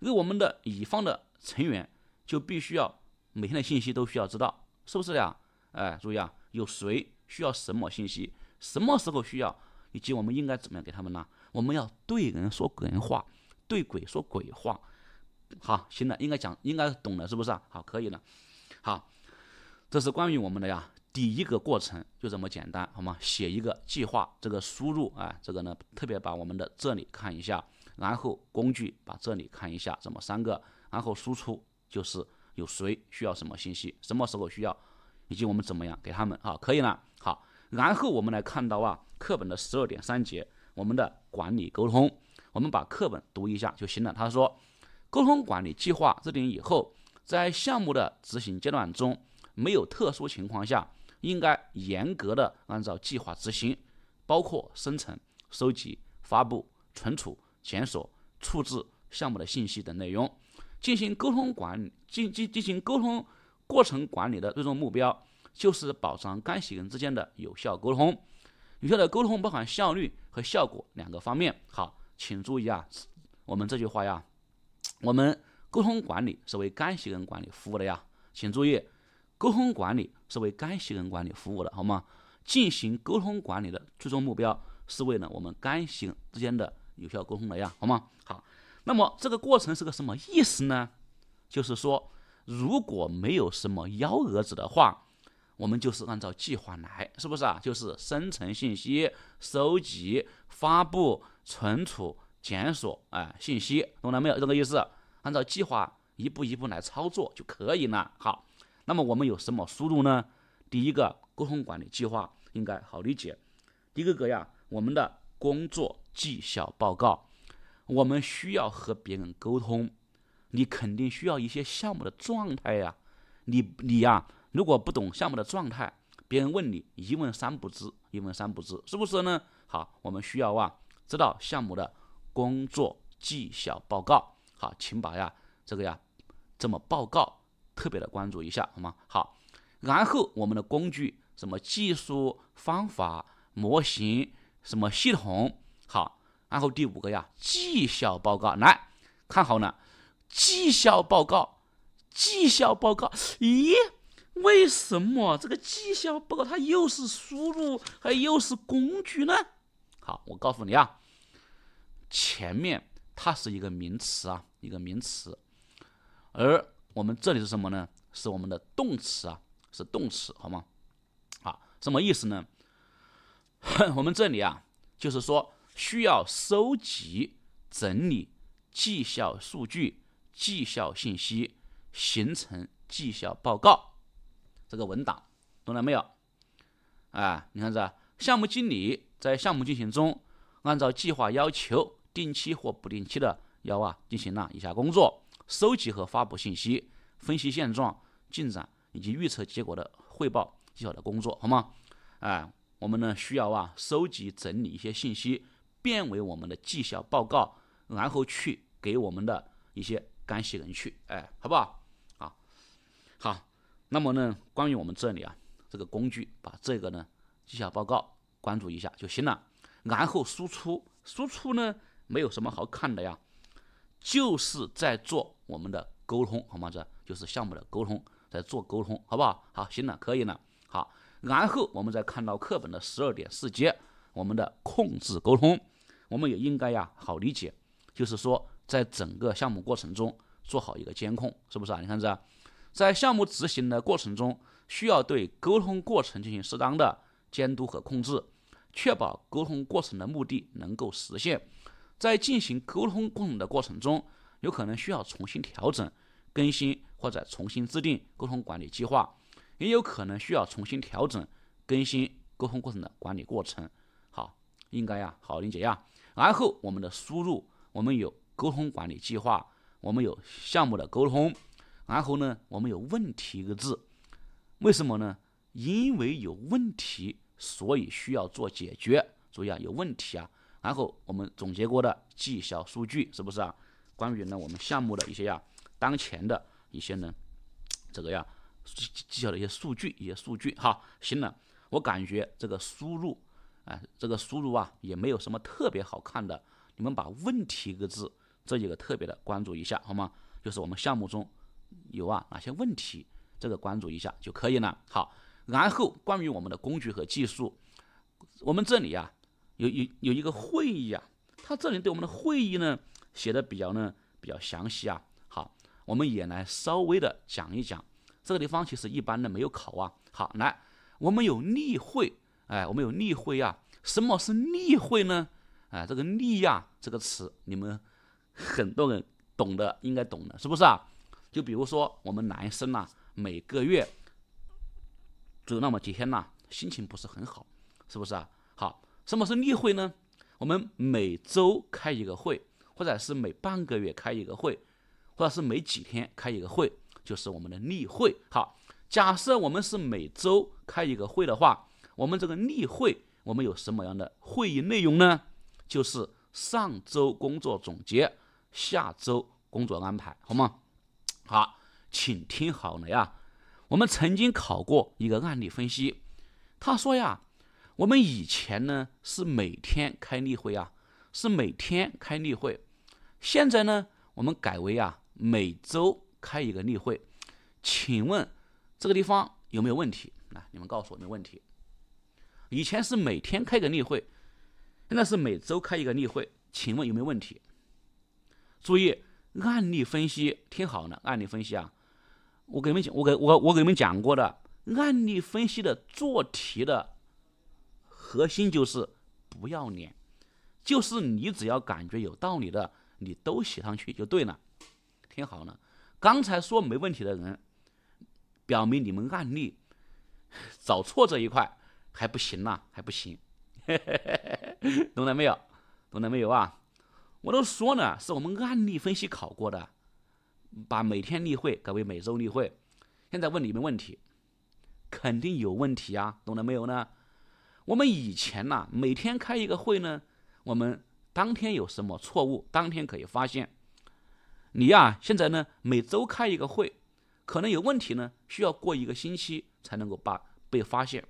而我们的乙方的成员就必须要每天的信息都需要知道，是不是呀？哎，注意啊，有谁需要什么信息，什么时候需要，以及我们应该怎么样给他们呢？我们要对人说人话，对鬼说鬼话。好，行了，应该讲应该懂了，是不是？好，可以了。好，这是关于我们的呀。第一个过程就这么简单，好吗？写一个计划，这个输入啊，这个呢，特别把我们的这里看一下，然后工具把这里看一下，这么三个，然后输出就是有谁需要什么信息，什么时候需要，以及我们怎么样给他们啊，可以了。好，然后我们来看到啊，课本的十二点三节，我们的管理沟通，我们把课本读一下就行了。他说，沟通管理计划制定以后，在项目的执行阶段中，没有特殊情况下。应该严格的按照计划执行，包括生成、收集、发布、存储、检索、处置项目的信息等内容。进行沟通管理，进进进行沟通过程管理的最终目标就是保障干系人之间的有效沟通。有效的沟通包含效率和效果两个方面。好，请注意啊，我们这句话呀，我们沟通管理是为干系人管理服务的呀，请注意。沟通管理是为干系人管理服务的，好吗？进行沟通管理的最终目标是为了我们干系人之间的有效沟通呀，好吗？好，那么这个过程是个什么意思呢？就是说，如果没有什么幺蛾子的话，我们就是按照计划来，是不是啊？就是生成信息、收集、发布、存储、检索，哎，信息，懂了没有？这个意思。按照计划一步一步来操作就可以了。好。那么我们有什么输入呢？第一个沟通管理计划应该好理解。第二个呀，我们的工作绩效报告，我们需要和别人沟通，你肯定需要一些项目的状态呀。你你呀，如果不懂项目的状态，别人问你一问三不知，一问三不知，是不是呢？好，我们需要啊，知道项目的，工作绩效报告。好，请把呀这个呀，这么报告。特别的关注一下，好吗？好，然后我们的工具，什么技术、方法、模型，什么系统，好，然后第五个呀，绩效报告，来看好了，绩效报告，绩效报告，咦，为什么这个绩效报告它又是输入，还又是工具呢？好，我告诉你啊，前面它是一个名词啊，一个名词，而。我们这里是什么呢？是我们的动词啊，是动词，好吗？好，什么意思呢？*laughs* 我们这里啊，就是说需要收集、整理绩效数据、绩效信息，形成绩效报告这个文档，懂了没有？啊，你看这项目经理在项目进行中，按照计划要求，定期或不定期的要啊进行了以下工作。收集和发布信息，分析现状、进展以及预测结果的汇报绩效的工作，好吗？哎，我们呢需要啊收集整理一些信息，变为我们的绩效报告，然后去给我们的一些干系人去，哎，好不好？啊，好。那么呢，关于我们这里啊这个工具，把这个呢绩效报告关注一下就行了，然后输出输出呢没有什么好看的呀。就是在做我们的沟通，好吗？这就是项目的沟通，在做沟通，好不好？好，行了，可以了。好，然后我们再看到课本的十二点四节，我们的控制沟通，我们也应该呀，好理解，就是说，在整个项目过程中做好一个监控，是不是啊？你看这，在项目执行的过程中，需要对沟通过程进行适当的监督和控制，确保沟通过程的目的能够实现。在进行沟通过程的过程中，有可能需要重新调整、更新或者重新制定沟通管理计划，也有可能需要重新调整、更新沟通过程的管理过程。好，应该呀，好理解呀。然后我们的输入，我们有沟通管理计划，我们有项目的沟通，然后呢，我们有问题一个字，为什么呢？因为有问题，所以需要做解决。注意啊，有问题啊。然后我们总结过的绩效数据是不是啊？关于呢我们项目的一些呀，当前的一些呢，这个呀绩绩效的一些数据，一些数据哈。行了，我感觉这个输入啊，这个输入啊也没有什么特别好看的。你们把“问题”一个字这几个特别的关注一下好吗？就是我们项目中有啊哪些问题，这个关注一下就可以了。好，然后关于我们的工具和技术，我们这里啊。有有有一个会议啊，他这里对我们的会议呢写的比较呢比较详细啊。好，我们也来稍微的讲一讲这个地方，其实一般的没有考啊。好，来我们有例会，哎，我们有例会啊。什么是例会呢？哎，这个例呀这个词，你们很多人懂的，应该懂的，是不是啊？就比如说我们男生呐，每个月有那么几天呐，心情不是很好，是不是啊？好。什么是例会呢？我们每周开一个会，或者是每半个月开一个会，或者是每几天开一个会，就是我们的例会。好，假设我们是每周开一个会的话，我们这个例会我们有什么样的会议内容呢？就是上周工作总结，下周工作安排，好吗？好，请听好了呀。我们曾经考过一个案例分析，他说呀。我们以前呢是每天开例会啊，是每天开例会。现在呢，我们改为啊每周开一个例会。请问这个地方有没有问题？来，你们告诉我有没有问题？以前是每天开个例会，现在是每周开一个例会。请问有没有问题？注意案例分析，听好了，案例分析啊，我给你们讲，我给我我给你们讲过的案例分析的做题的。核心就是不要脸，就是你只要感觉有道理的，你都写上去就对了。听好了，刚才说没问题的人，表明你们案例找错这一块还不行呐，还不行。*laughs* 懂了没有？懂了没有啊？我都说了，是我们案例分析考过的，把每天例会改为每周例会。现在问你们问题，肯定有问题啊，懂了没有呢？我们以前呐，每天开一个会呢，我们当天有什么错误，当天可以发现。你呀，现在呢，每周开一个会，可能有问题呢，需要过一个星期才能够把被发现。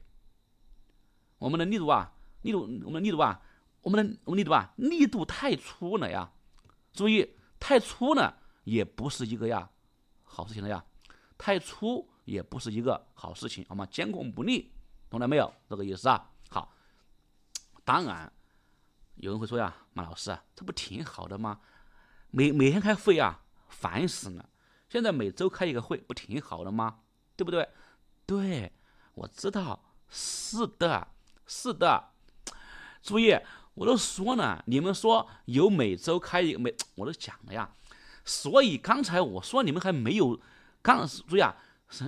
我们的力度啊，力度，我们的力度啊，我们的我们力度啊，力度太粗了呀！注意，太粗了也不是一个呀好事情了呀，太粗也不是一个好事情。好吗？监控不力，懂了没有？这个意思啊。当然，有人会说呀，马老师啊，这不挺好的吗？每每天开会啊，烦死了。现在每周开一个会不挺好的吗？对不对？对，我知道，是的，是的。注意，我都说了，你们说有每周开一每，我都讲了呀。所以刚才我说你们还没有，刚注意啊，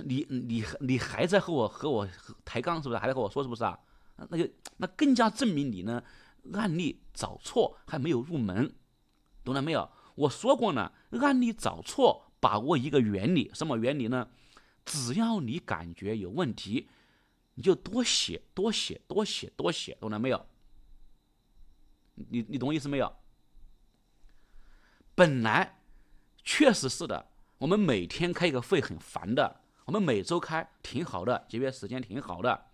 你你你还在和我和我抬杠是不是？还在和我说是不是啊？那就那更加证明你呢案例找错还没有入门，懂了没有？我说过呢，案例找错，把握一个原理，什么原理呢？只要你感觉有问题，你就多写多写多写多写，懂了没有？你你懂意思没有？本来确实是的，我们每天开一个会很烦的，我们每周开挺好的，节约时间挺好的。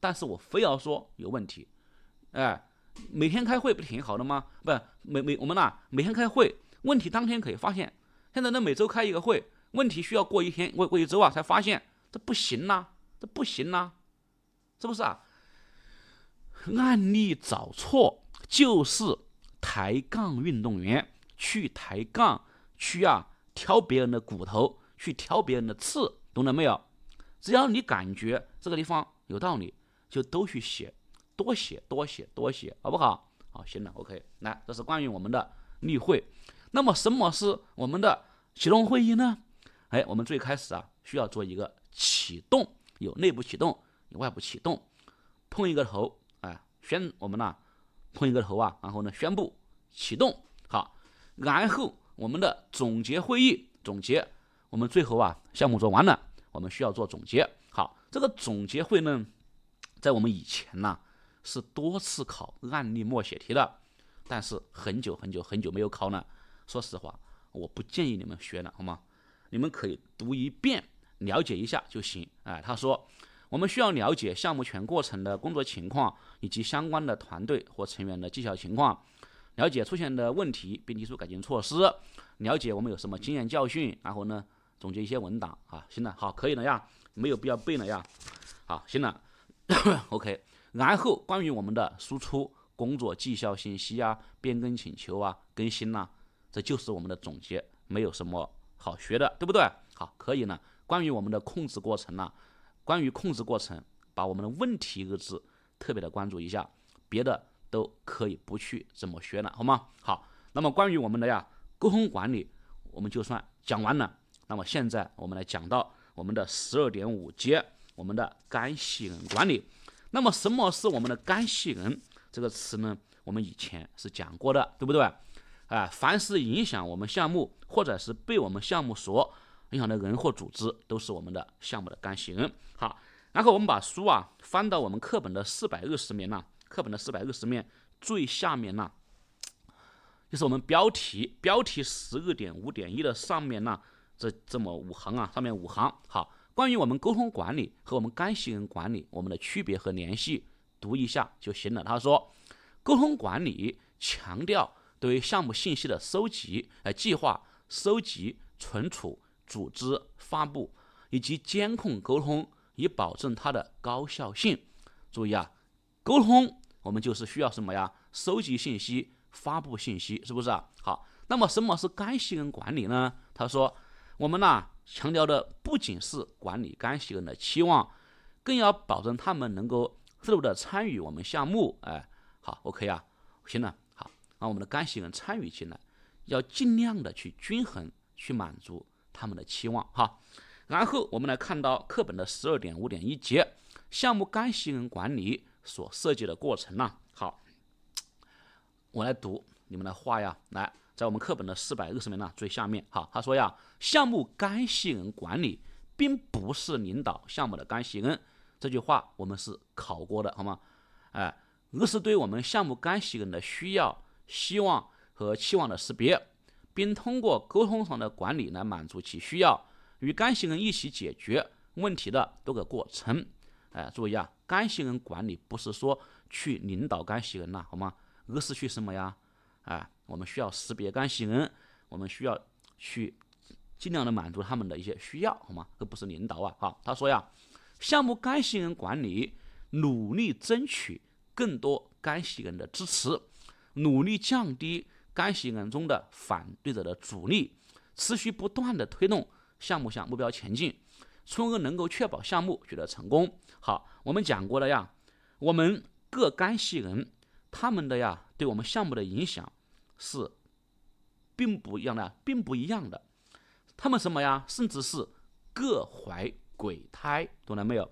但是我非要说有问题，哎，每天开会不挺好的吗？不，每每我们呐每天开会，问题当天可以发现。现在呢，每周开一个会，问题需要过一天、过过一周啊才发现，这不行呐，这不行呐，是不是啊？案例找错就是抬杠运动员去抬杠去啊，挑别人的骨头，去挑别人的刺，懂了没有？只要你感觉这个地方有道理。就都去写，多写多写多写，好不好？好，行了，OK。来，这是关于我们的例会。那么，什么是我们的启动会议呢？哎，我们最开始啊，需要做一个启动，有内部启动，有外部启动，碰一个头，哎，宣我们呢，碰一个头啊，然后呢，宣布启动，好。然后我们的总结会议，总结，我们最后啊，项目做完了，我们需要做总结，好，这个总结会呢。在我们以前呢，是多次考案例默写题的，但是很久很久很久没有考了。说实话，我不建议你们学了，好吗？你们可以读一遍，了解一下就行。哎，他说，我们需要了解项目全过程的工作情况，以及相关的团队或成员的绩效情况，了解出现的问题，并提出改进措施，了解我们有什么经验教训，然后呢，总结一些文档啊。行了，好，可以了呀，没有必要背了呀。好，行了。*laughs* OK，然后关于我们的输出工作绩效信息啊、变更请求啊、更新呐，这就是我们的总结，没有什么好学的，对不对？好，可以呢。关于我们的控制过程呢，关于控制过程，把我们的问题日志特别的关注一下，别的都可以不去怎么学了，好吗？好，那么关于我们的呀沟通管理，我们就算讲完了。那么现在我们来讲到我们的十二点五节。我们的干系人管理，那么什么是我们的干系人这个词呢？我们以前是讲过的，对不对？啊，凡是影响我们项目，或者是被我们项目所影响的人或组织，都是我们的项目的干系人。好，然后我们把书啊翻到我们课本的四百二十面呐，课本的四百二十面最下面那，就是我们标题标题十二点五点一的上面那这这么五行啊，上面五行好。关于我们沟通管理和我们干系人管理，我们的区别和联系，读一下就行了。他说，沟通管理强调对项目信息的收集、呃计划收集、存储、组织、发布以及监控沟通，以保证它的高效性。注意啊，沟通我们就是需要什么呀？收集信息、发布信息，是不是啊？好，那么什么是干系人管理呢？他说，我们呢强调的。不仅是管理干系人的期望，更要保证他们能够适度的参与我们项目。哎，好，OK 啊，行了，好，让我们的干系人参与进来，要尽量的去均衡，去满足他们的期望。哈，然后我们来看到课本的十二点五点一节，项目干系人管理所设计的过程呢。好，我来读，你们来画呀，来。在我们课本的四百二十名呢，最下面，哈，他说呀，项目干系人管理并不是领导项目的干系人，这句话我们是考过的，好吗？哎，而是对我们项目干系人的需要、希望和期望的识别，并通过沟通上的管理来满足其需要，与干系人一起解决问题的多个过程。哎，注意啊，干系人管理不是说去领导干系人呐，好吗？而是去什么呀？哎。我们需要识别干系人，我们需要去尽量的满足他们的一些需要，好吗？这不是领导啊！好，他说呀，项目干系人管理，努力争取更多干系人的支持，努力降低干系人中的反对者的阻力，持续不断的推动项目向目标前进，从而能够确保项目取得成功。好，我们讲过了呀，我们各干系人他们的呀，对我们项目的影响。是，并不一样的，并不一样的，他们什么呀？甚至是各怀鬼胎，懂了没有？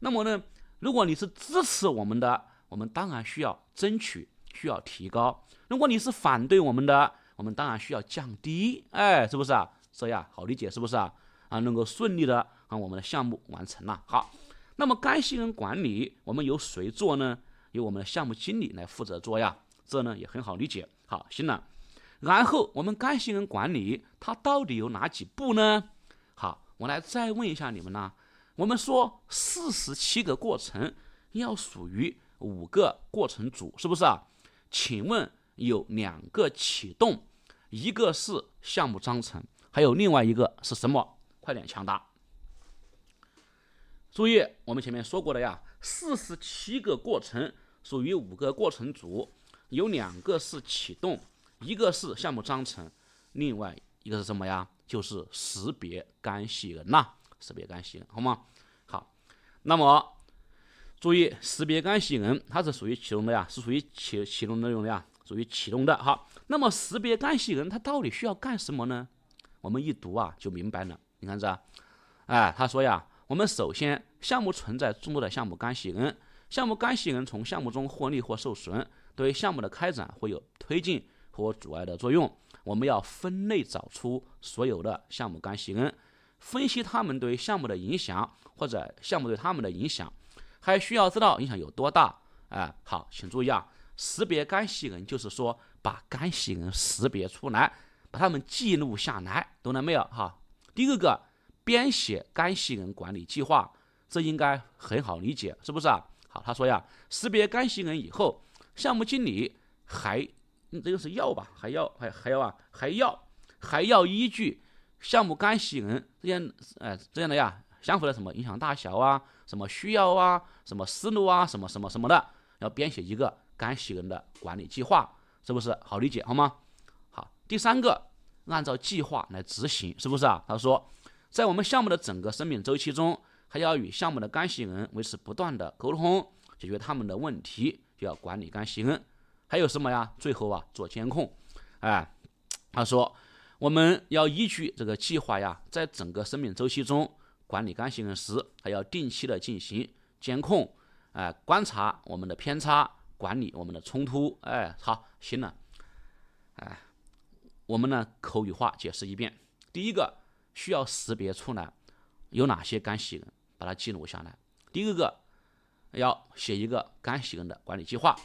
那么呢，如果你是支持我们的，我们当然需要争取，需要提高；如果你是反对我们的，我们当然需要降低。哎，是不是啊？这样好理解，是不是啊？啊，能够顺利的让我们的项目完成了。好，那么该新人管理我们由谁做呢？由我们的项目经理来负责做呀，这呢也很好理解。好，行了，然后我们干系人管理它到底有哪几步呢？好，我来再问一下你们呢。我们说四十七个过程要属于五个过程组，是不是啊？请问有两个启动，一个是项目章程，还有另外一个是什么？快点抢答！注意，我们前面说过的呀，四十七个过程属于五个过程组。有两个是启动，一个是项目章程，另外一个是什么呀？就是识别干系人呐。识别干系人，好吗？好，那么注意，识别干系人它是属于启动的呀，是属于启启动内容的呀，属于启动的。好，那么识别干系人他到底需要干什么呢？我们一读啊就明白了。你看这，哎，他说呀，我们首先项目存在众多的项目干系人，项目干系人从项目中获利或受损。对项目的开展会有推进或阻碍的作用。我们要分类找出所有的项目干系人，分析他们对项目的影响或者项目对他们的影响，还需要知道影响有多大。哎，好，请注意啊！识别干系人就是说把干系人识别出来，把他们记录下来，懂了没有？哈。第二个，编写干系人管理计划，这应该很好理解，是不是啊？好，他说呀，识别干系人以后。项目经理还，这个是要吧，还要，还还要啊，还要，还要依据项目干系人这间，哎，这样的呀，相符的什么影响大小啊，什么需要啊，什么思路啊，什么什么什么的，要编写一个干系人的管理计划，是不是好理解？好吗？好，第三个，按照计划来执行，是不是啊？他说，在我们项目的整个生命周期中，还要与项目的干系人维持不断的沟通，解决他们的问题。就要管理干系人，还有什么呀？最后啊，做监控。哎，他说我们要依据这个计划呀，在整个生命周期中管理干系人时，还要定期的进行监控，哎，观察我们的偏差，管理我们的冲突。哎，好，行了，哎，我们呢口语化解释一遍：第一个需要识别出来有哪些干系人，把它记录下来；第二个。要写一个干洗人的管理计划，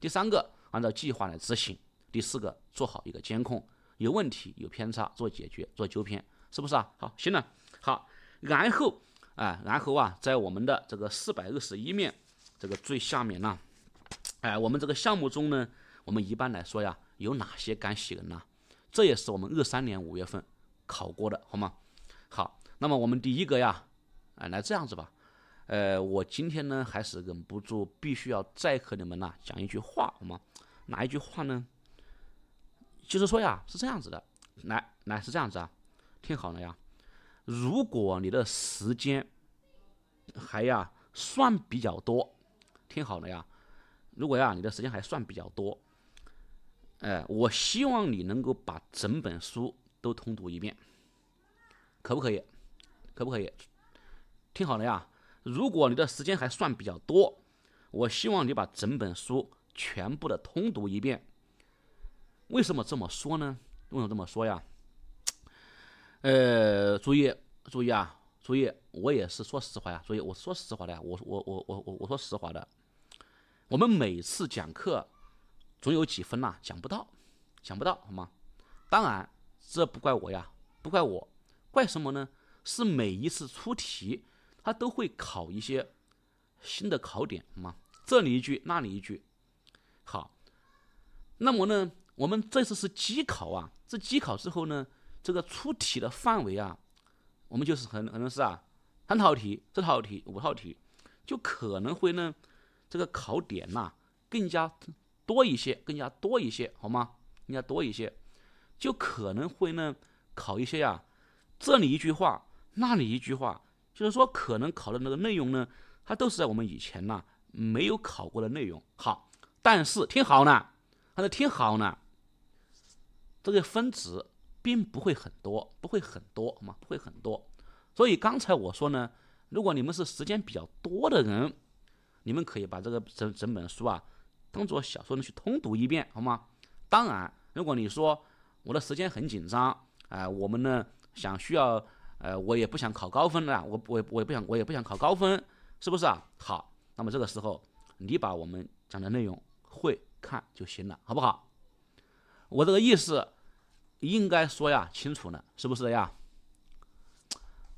第三个按照计划来执行，第四个做好一个监控，有问题有偏差做解决做纠偏，是不是啊？好，行了，好，然后啊，然后啊，在我们的这个四百二十一面这个最下面呢，哎，我们这个项目中呢，我们一般来说呀，有哪些干洗人呢？这也是我们二三年五月份考过的好吗？好，那么我们第一个呀，哎，来这样子吧。呃，我今天呢还是忍不住，必须要再和你们呐讲一句话，好吗？哪一句话呢？就是说呀，是这样子的，来来，是这样子啊，听好了呀。如果你的时间还呀算比较多，听好了呀，如果呀你的时间还算比较多，哎，我希望你能够把整本书都通读一遍，可不可以？可不可以？听好了呀。如果你的时间还算比较多，我希望你把整本书全部的通读一遍。为什么这么说呢？为什么这么说呀？呃，注意注意啊，注意！我也是说实话呀，注意！我说实话的，呀，我我我我我我说实话的。我们每次讲课总有几分呐，讲不到，讲不到，好吗？当然，这不怪我呀，不怪我，怪什么呢？是每一次出题。他都会考一些新的考点嘛，这里一句，那里一句。好，那么呢，我们这次是机考啊，是机考之后呢，这个出题的范围啊，我们就是很可能是啊，三套题、四套题、五套题，就可能会呢，这个考点呐更加多一些，更加多一些，好吗？更加多一些，就可能会呢考一些呀，这里一句话，那里一句话。就是说，可能考的那个内容呢，它都是在我们以前呢没有考过的内容。好，但是听好呢，还是听好呢。这个分值并不会很多，不会很多，好吗？不会很多。所以刚才我说呢，如果你们是时间比较多的人，你们可以把这个整整本书啊当做小说呢去通读一遍，好吗？当然，如果你说我的时间很紧张，哎，我们呢想需要。呃，我也不想考高分了，我我我也不想，我也不想考高分，是不是啊？好，那么这个时候，你把我们讲的内容会看就行了，好不好？我这个意思应该说呀清楚了，是不是呀？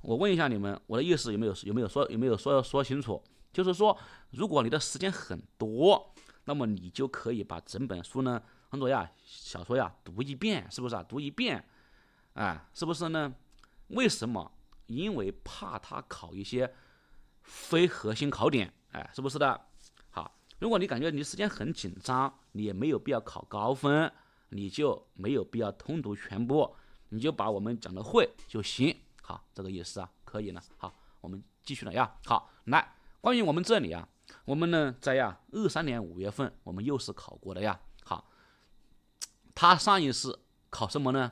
我问一下你们，我的意思有没有有没有说有没有说说清楚？就是说，如果你的时间很多，那么你就可以把整本书呢，很多呀小说呀读一遍，是不是啊？读一遍，啊，是不是呢？为什么？因为怕他考一些非核心考点，哎，是不是的？好，如果你感觉你时间很紧张，你也没有必要考高分，你就没有必要通读全部，你就把我们讲的会就行。好，这个意思啊，可以了。好，我们继续了呀。好，来，关于我们这里啊，我们呢在呀二三年五月份，我们又是考过的呀。好，他上一次考什么呢？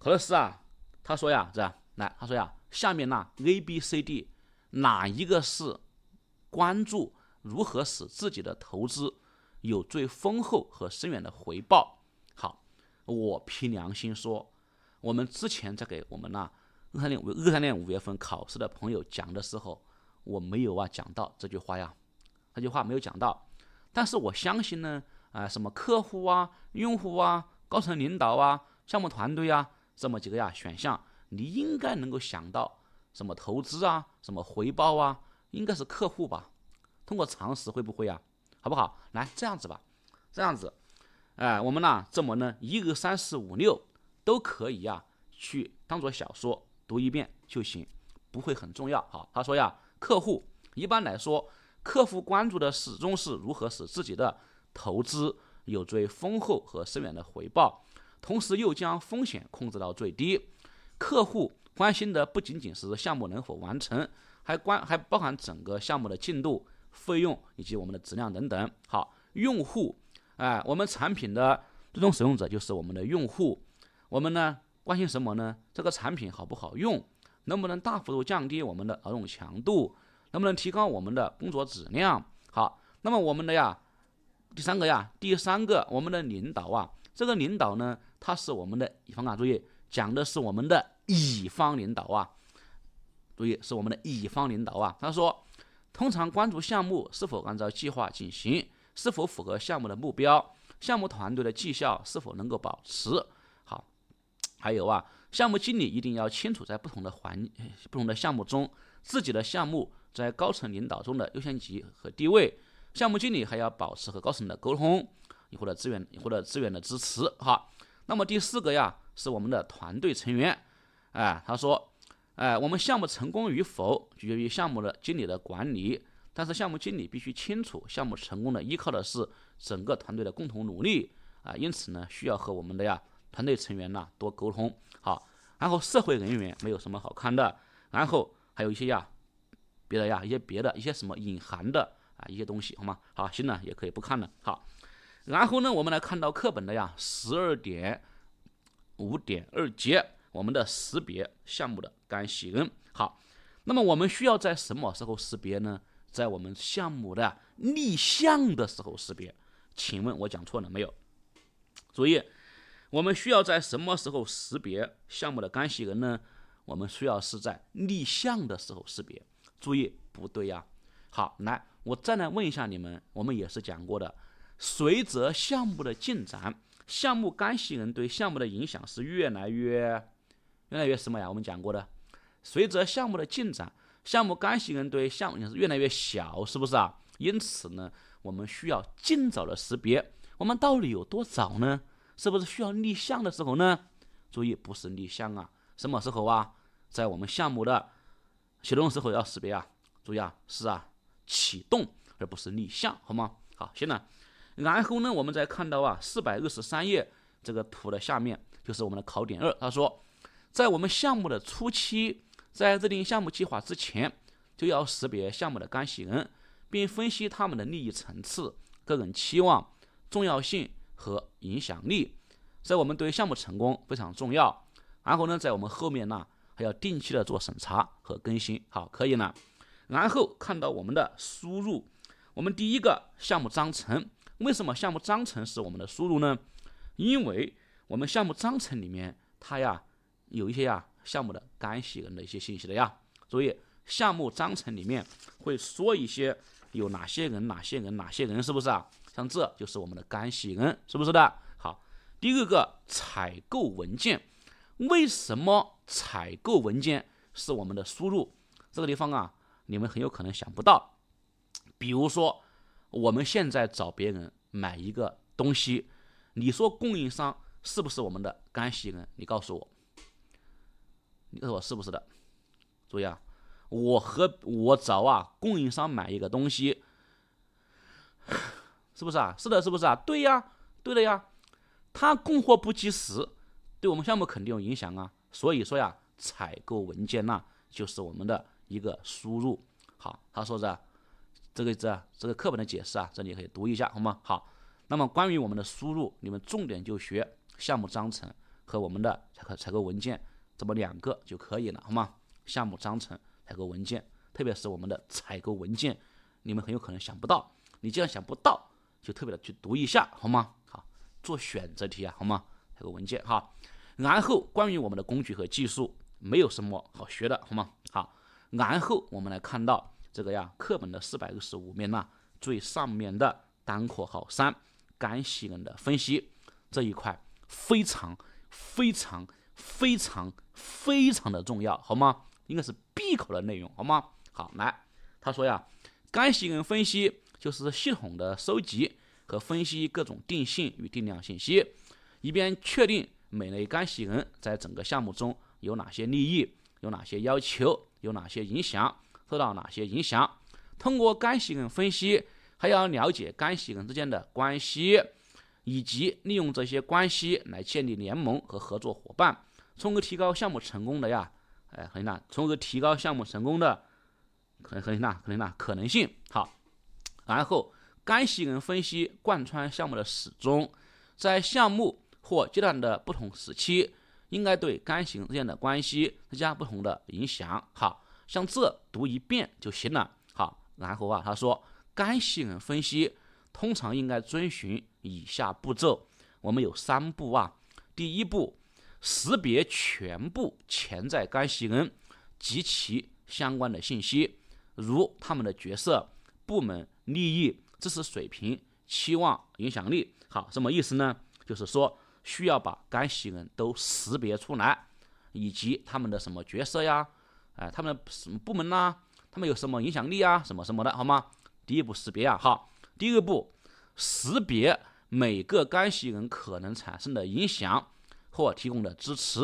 考的是啊。他说呀，这样来，他说呀，下面那 A、B、C、D 哪一个是关注如何使自己的投资有最丰厚和深远的回报？好，我凭良心说，我们之前在给我们那二三、年五二三、年五月份考试的朋友讲的时候，我没有啊讲到这句话呀，这句话没有讲到。但是我相信呢，啊，什么客户啊、用户啊、高层领导啊、项目团队啊。这么几个呀选项，你应该能够想到什么投资啊，什么回报啊，应该是客户吧？通过常识会不会啊？好不好？来这样子吧，这样子，哎，我们呢这么呢，一二三四五六都可以啊，去当做小说读一遍就行，不会很重要好，他说呀，客户一般来说，客户关注的始终是如何使自己的投资有最丰厚和深远的回报。同时又将风险控制到最低，客户关心的不仅仅是项目能否完成，还关还包含整个项目的进度、费用以及我们的质量等等。好，用户，哎，我们产品的最终使用者就是我们的用户，我们呢关心什么呢？这个产品好不好用？能不能大幅度降低我们的劳动强度？能不能提高我们的工作质量？好，那么我们的呀，第三个呀，第三个，我们的领导啊。这个领导呢，他是我们的乙方啊，注意讲的是我们的乙方领导啊，注意是我们的乙方领导啊。他说，通常关注项目是否按照计划进行，是否符合项目的目标，项目团队的绩效是否能够保持好。还有啊，项目经理一定要清楚在不同的环、不同的项目中自己的项目在高层领导中的优先级和地位。项目经理还要保持和高层的沟通。或者资源，或者资源的支持，哈。那么第四个呀，是我们的团队成员。哎，他说，哎，我们项目成功与否，取决于项目的经理的管理。但是项目经理必须清楚，项目成功的依靠的是整个团队的共同努力。啊，因此呢，需要和我们的呀团队成员呢多沟通。好，然后社会人员没有什么好看的。然后还有一些呀，别的呀，一些别的一些什么隐含的啊一些东西，好吗？好，行了，也可以不看了。好。然后呢，我们来看到课本的呀，十二点五点二节，我们的识别项目的干系人。好，那么我们需要在什么时候识别呢？在我们项目的立项的时候识别。请问我讲错了没有？注意，我们需要在什么时候识别项目的干系人呢？我们需要是在立项的时候识别。注意，不对呀。好，来，我再来问一下你们，我们也是讲过的。随着项目的进展，项目干系人对项目的影响是越来越越来越什么呀？我们讲过的，随着项目的进展，项目干系人对项目影响是越来越小，是不是啊？因此呢，我们需要尽早的识别，我们到底有多早呢？是不是需要立项的时候呢？注意不是立项啊，什么时候啊？在我们项目的启动时候要识别啊，注意啊，是啊，启动而不是立项，好吗？好，行了。然后呢，我们再看到啊，四百二十三页这个图的下面就是我们的考点二。他说，在我们项目的初期，在制定项目计划之前，就要识别项目的干系人，并分析他们的利益层次、个人期望、重要性和影响力，在我们对项目成功非常重要。然后呢，在我们后面呢，还要定期的做审查和更新。好，可以了。然后看到我们的输入，我们第一个项目章程。为什么项目章程是我们的输入呢？因为我们项目章程里面，它呀有一些呀项目的干系人的一些信息的呀。所以项目章程里面会说一些有哪些人、哪些人、哪些人，是不是啊？像这就是我们的干系人，是不是的？好，第二个，采购文件，为什么采购文件是我们的输入？这个地方啊，你们很有可能想不到，比如说。我们现在找别人买一个东西，你说供应商是不是我们的干系人？你告诉我，你告诉我是不是的？注意啊，我和我找啊供应商买一个东西，*coughs* 是不是啊？是的，是不是啊？对呀，对的呀。他供货不及时，对我们项目肯定有影响啊。所以说呀，采购文件呐就是我们的一个输入。好，他说着。这个这这个课本的解释啊，这里可以读一下，好吗？好，那么关于我们的输入，你们重点就学项目章程和我们的采购采购文件，这么两个就可以了，好吗？项目章程、采购文件，特别是我们的采购文件，你们很有可能想不到，你既然想不到，就特别的去读一下，好吗？好，做选择题啊，好吗？采购文件哈，然后关于我们的工具和技术，没有什么好学的，好吗？好，然后我们来看到。这个呀，课本的四百六十五面呢，最上面的单括号三干系人的分析这一块非常非常非常非常的重要，好吗？应该是闭口的内容，好吗？好，来，他说呀，干系人分析就是系统的收集和分析各种定性与定量信息，以便确定每类干系人在整个项目中有哪些利益，有哪些要求，有哪些影响。受到哪些影响？通过干系人分析，还要了解干系人之间的关系，以及利用这些关系来建立联盟和合作伙伴，从而提高项目成功的呀，哎，很能从而提高项目成功的，可能呐，可能呐可能性。好，然后干系人分析贯穿项目的始终，在项目或阶段的不同时期，应该对干系人之间的关系增加不同的影响。好。像这读一遍就行了。好，然后啊，他说干系人分析通常应该遵循以下步骤，我们有三步啊。第一步，识别全部潜在干系人及其相关的信息，如他们的角色、部门、利益、知识水平、期望、影响力。好，什么意思呢？就是说需要把干系人都识别出来，以及他们的什么角色呀？哎，他们什么部门呐？他们有什么影响力啊？什么什么的，好吗？第一步识别啊，好。第二步识别每个干系人可能产生的影响或提供的支持，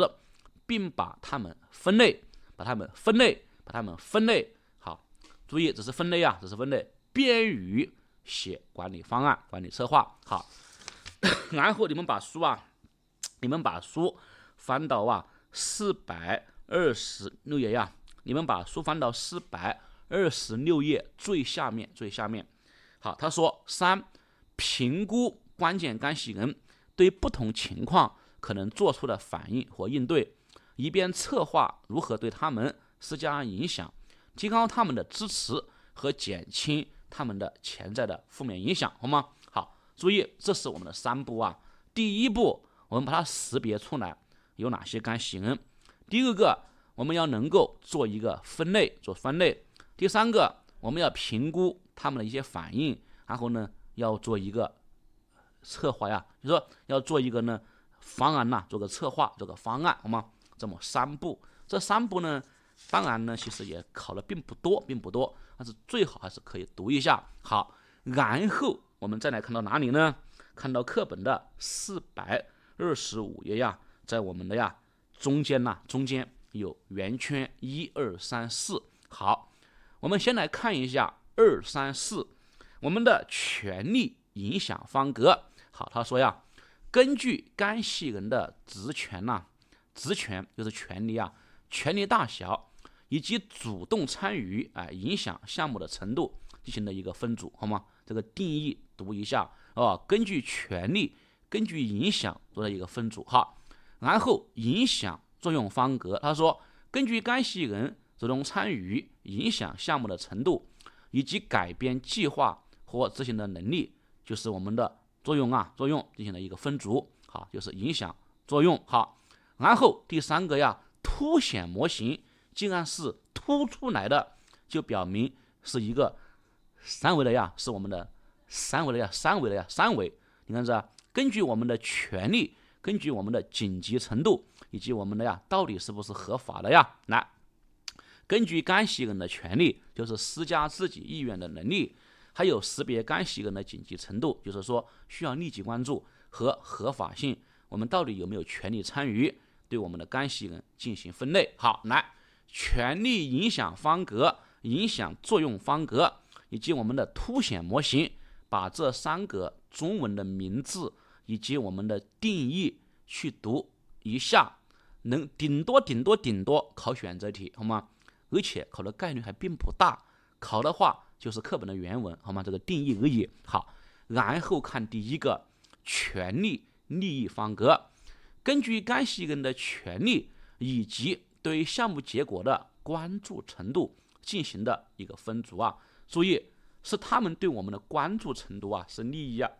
并把他们分类，把他们分类，把他们分类。好，注意这是分类啊，这是分类，便于写管理方案、管理策划。好，*coughs* 然后你们把书啊，你们把书翻到啊四百。二十六页呀，你们把书翻到四百二十六页最下面，最下面。好，他说三，评估关键干系人对不同情况可能做出的反应和应对，以便策划如何对他们施加影响，提高他们的支持和减轻他们的潜在的负面影响，好吗？好，注意这是我们的三步啊。第一步，我们把它识别出来有哪些干系人。第二个，我们要能够做一个分类，做分类；第三个，我们要评估他们的一些反应，然后呢，要做一个策划呀，就说要做一个呢方案呐，做个策划，做个方案，好吗？这么三步，这三步呢，当然呢，其实也考的并不多，并不多，但是最好还是可以读一下。好，然后我们再来看到哪里呢？看到课本的四百二十五页呀，在我们的呀。中间呢？中间有圆圈一二三四。好，我们先来看一下二三四。我们的权力影响方格。好，他说呀，根据干系人的职权呐，职权就是权力啊，权力大小以及主动参与啊，影响项目的程度进行了一个分组，好吗？这个定义读一下啊，根据权力，根据影响做的一个分组，哈。然后影响作用方格，他说根据干系人主动参与影响项目的程度，以及改变计划和执行的能力，就是我们的作用啊，作用进行了一个分组，好，就是影响作用，好，然后第三个呀，凸显模型，竟然是凸出来的，就表明是一个三维的呀，是我们的三维的呀，三维的呀，三维，你看这根据我们的权利。根据我们的紧急程度以及我们的呀到底是不是合法的呀？来，根据干系人的权利，就是施加自己意愿的能力，还有识别干系人的紧急程度，就是说需要立即关注和合法性，我们到底有没有权利参与对我们的干系人进行分类？好，来，权力影响方格、影响作用方格以及我们的凸显模型，把这三个中文的名字。以及我们的定义去读一下，能顶多顶多顶多考选择题好吗？而且考的概率还并不大，考的话就是课本的原文好吗？这个定义而已。好，然后看第一个权利利益方格，根据干系人的权利以及对项目结果的关注程度进行的一个分组啊。注意是他们对我们的关注程度啊，是利益啊。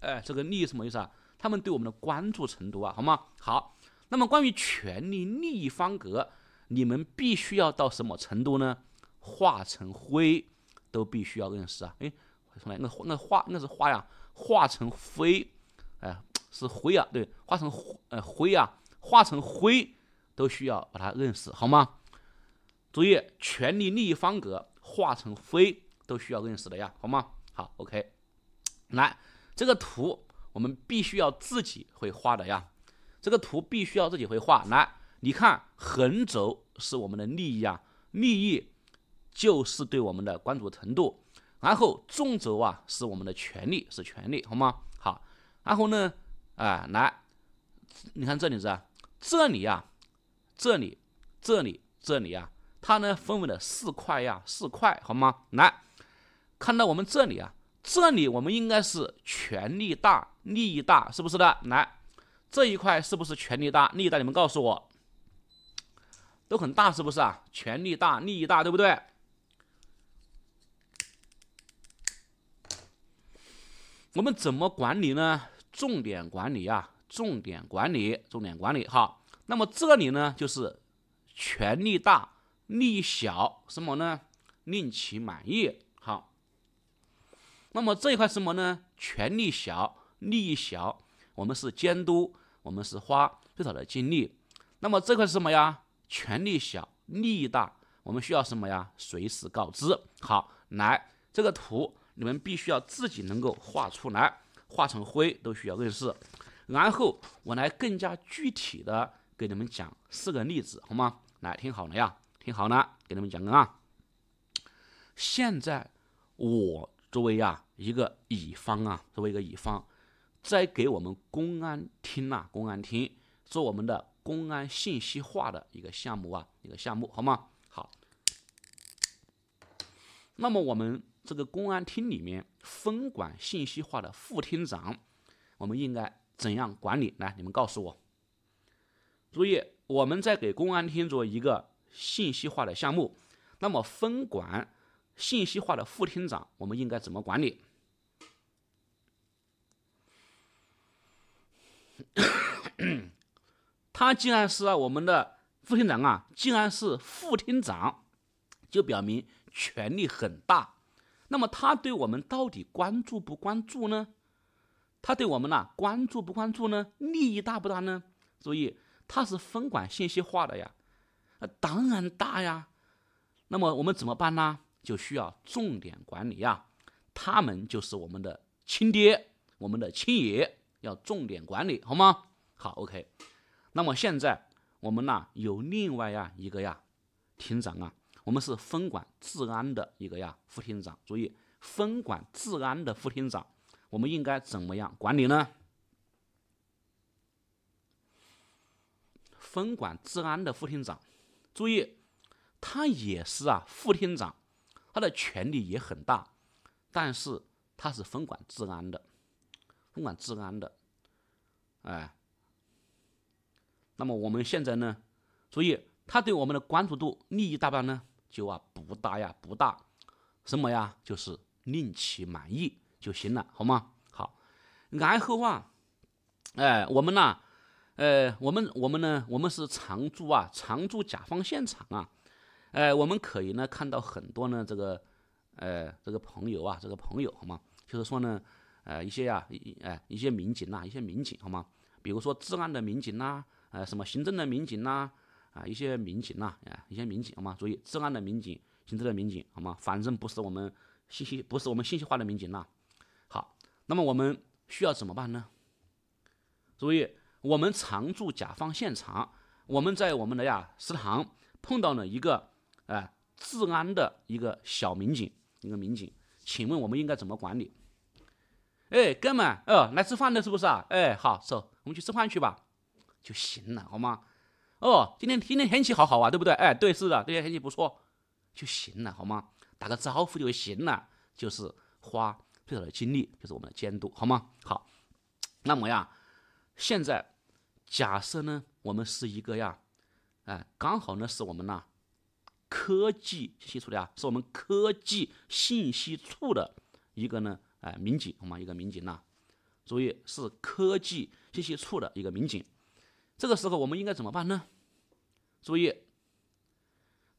哎，这个利益什么意思啊？他们对我们的关注程度啊，好吗？好，那么关于权力利益方格，你们必须要到什么程度呢？化成灰都必须要认识啊！哎，从来那那画那是画呀，化成灰哎是灰啊，对，化成灰呃灰啊，化成灰都需要把它认识，好吗？注意，权力利益方格化成灰都需要认识的呀，好吗？好，OK，来。这个图我们必须要自己会画的呀，这个图必须要自己会画。来，你看横轴是我们的利益啊，利益就是对我们的关注程度。然后纵轴啊是我们的权利，是权利，好吗？好，然后呢，啊，来，你看这里是，这里啊，这里，这里，这里啊，它呢分为了四块呀，四块，好吗？来看到我们这里啊。这里我们应该是权力大，利益大，是不是的？来，这一块是不是权力大，利益大？你们告诉我，都很大，是不是啊？权力大，利益大，对不对？我们怎么管理呢？重点管理啊，重点管理，重点管理。好，那么这里呢，就是权力大，利益小，什么呢？令其满意。那么这一块什么呢？权力小，利益小，我们是监督，我们是花最少的精力。那么这块是什么呀？权力小，利益大，我们需要什么呀？随时告知。好，来这个图，你们必须要自己能够画出来，画成灰都需要认识。然后我来更加具体的给你们讲四个例子，好吗？来，听好了呀，听好了，给你们讲个啊。现在我。作为呀一个乙方啊，作为一个乙方，在给我们公安厅呐，公安厅做我们的公安信息化的一个项目啊，一个项目，好吗？好。那么我们这个公安厅里面分管信息化的副厅长，我们应该怎样管理？来，你们告诉我。注意，我们在给公安厅做一个信息化的项目，那么分管。信息化的副厅长，我们应该怎么管理？*coughs* 他竟然是我们的副厅长啊！竟然是副厅长，就表明权力很大。那么他对我们到底关注不关注呢？他对我们呢，关注不关注呢？利益大不大呢？注意，他是分管信息化的呀，那当然大呀。那么我们怎么办呢？就需要重点管理呀，他们就是我们的亲爹，我们的亲爷，要重点管理，好吗？好，OK。那么现在我们呢，有另外呀一个呀厅长啊，我们是分管治安的一个呀副厅长，注意，分管治安的副厅长，我们应该怎么样管理呢？分管治安的副厅长，注意，他也是啊副厅长。他的权力也很大，但是他是分管治安的，分管治安的，哎，那么我们现在呢，所以他对我们的关注度利益大不大呢？就啊不大呀，不大，什么呀？就是令其满意就行了，好吗？好，然后啊，哎，我们呢，呃，我们我们呢，我们是常驻啊，常驻甲方现场啊。呃，我们可以呢看到很多呢，这个，呃，这个朋友啊，这个朋友好吗？就是说呢，呃，一些呀，一，哎，一些民警呐，一些民警好吗？比如说治安的民警呐，呃，什么行政的民警呐，啊，一些民警呐，啊，一些民警好吗？注意，治安的民警、行政的民警好吗？反正不是我们信息，不是我们信息化的民警呐。好，那么我们需要怎么办呢？注意，我们常驻甲方现场，我们在我们的呀食堂碰到了一个。哎，治安的一个小民警，一个民警，请问我们应该怎么管理？哎，哥们，哦，来吃饭了是不是啊？哎，好，走，我们去吃饭去吧，就行了，好吗？哦，今天今天天气好好啊，对不对？哎，对，是的，对呀，天气不错，就行了，好吗？打个招呼就行了，就是花最少的精力，就是我们的监督，好吗？好，那么呀，现在假设呢，我们是一个呀，哎，刚好呢是我们呐。科技信息处的啊，是我们科技信息处的一个呢，哎，民警，我们一个民警呐，注意是科技信息处的一个民警。这个时候我们应该怎么办呢？注意，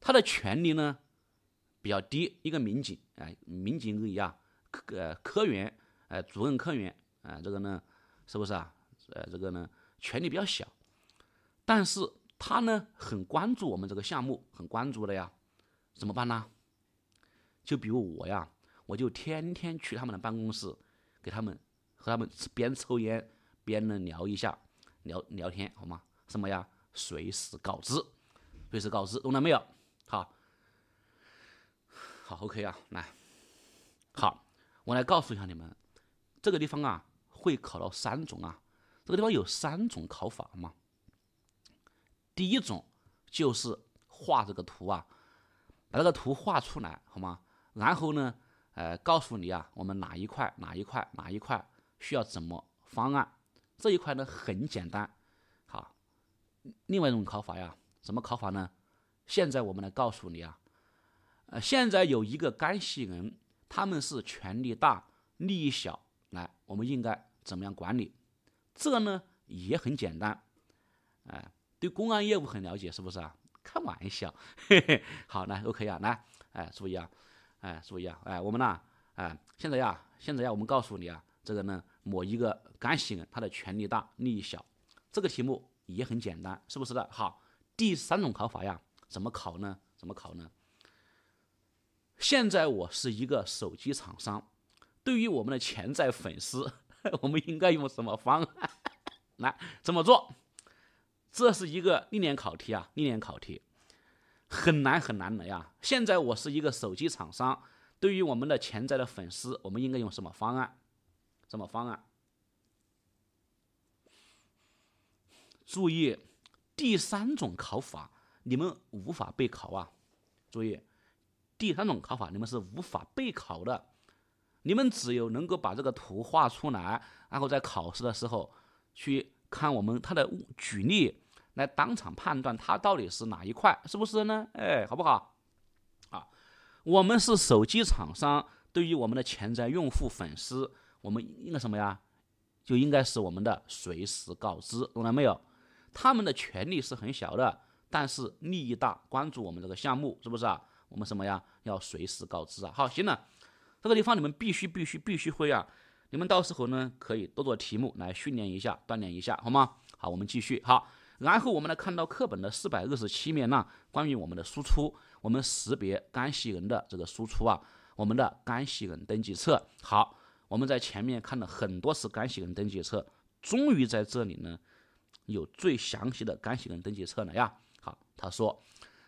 他的权利呢比较低，一个民警，哎，民警而已啊，科呃科员，哎，主任科员，哎，这个呢，是不是啊？呃，这个呢，权力比较小，但是。他呢很关注我们这个项目，很关注的呀，怎么办呢？就比如我呀，我就天天去他们的办公室，给他们和他们边抽烟边能聊一下，聊聊天好吗？什么呀？随时告知，随时告知，懂了没有？好，好，OK 啊，来，好，我来告诉一下你们，这个地方啊会考到三种啊，这个地方有三种考法嘛。第一种就是画这个图啊，把这个图画出来，好吗？然后呢，呃，告诉你啊，我们哪一块、哪一块、哪一块需要怎么方案？这一块呢很简单。好，另外一种考法呀，怎么考法呢？现在我们来告诉你啊，呃，现在有一个干系人，他们是权力大、利益小，来，我们应该怎么样管理？这呢也很简单，哎。对公安业务很了解是不是啊？开玩笑，嘿嘿，好，来 OK 啊，来，哎，注意啊，哎，注意啊，哎，我们呢，哎，现在呀，现在呀，我们告诉你啊，这个呢，某一个干系人他的权力大，利益小，这个题目也很简单，是不是的？好，第三种考法呀，怎么考呢？怎么考呢？现在我是一个手机厂商，对于我们的潜在粉丝，*laughs* 我们应该用什么方案 *laughs* 来怎么做？这是一个历年考题啊，历年考题，很难很难的呀。现在我是一个手机厂商，对于我们的潜在的粉丝，我们应该用什么方案？什么方案？注意，第三种考法你们无法备考啊！注意，第三种考法你们是无法备考的，你们只有能够把这个图画出来，然后在考试的时候去看我们他的举例。来当场判断它到底是哪一块，是不是呢？哎，好不好？啊，我们是手机厂商，对于我们的潜在用户粉丝，我们应该什么呀？就应该是我们的随时告知，懂了没有？他们的权利是很小的，但是利益大。关注我们这个项目，是不是？啊？我们什么呀？要随时告知啊！好，行了，这个地方你们必须、必须、必须会啊！你们到时候呢，可以多做题目来训练一下、锻炼一下，好吗？好，我们继续，好。然后我们来看到课本的四百二十七面呢，关于我们的输出，我们识别干系人的这个输出啊，我们的干系人登记册。好，我们在前面看了很多次干系人登记册，终于在这里呢，有最详细的干系人登记册了呀。好，他说，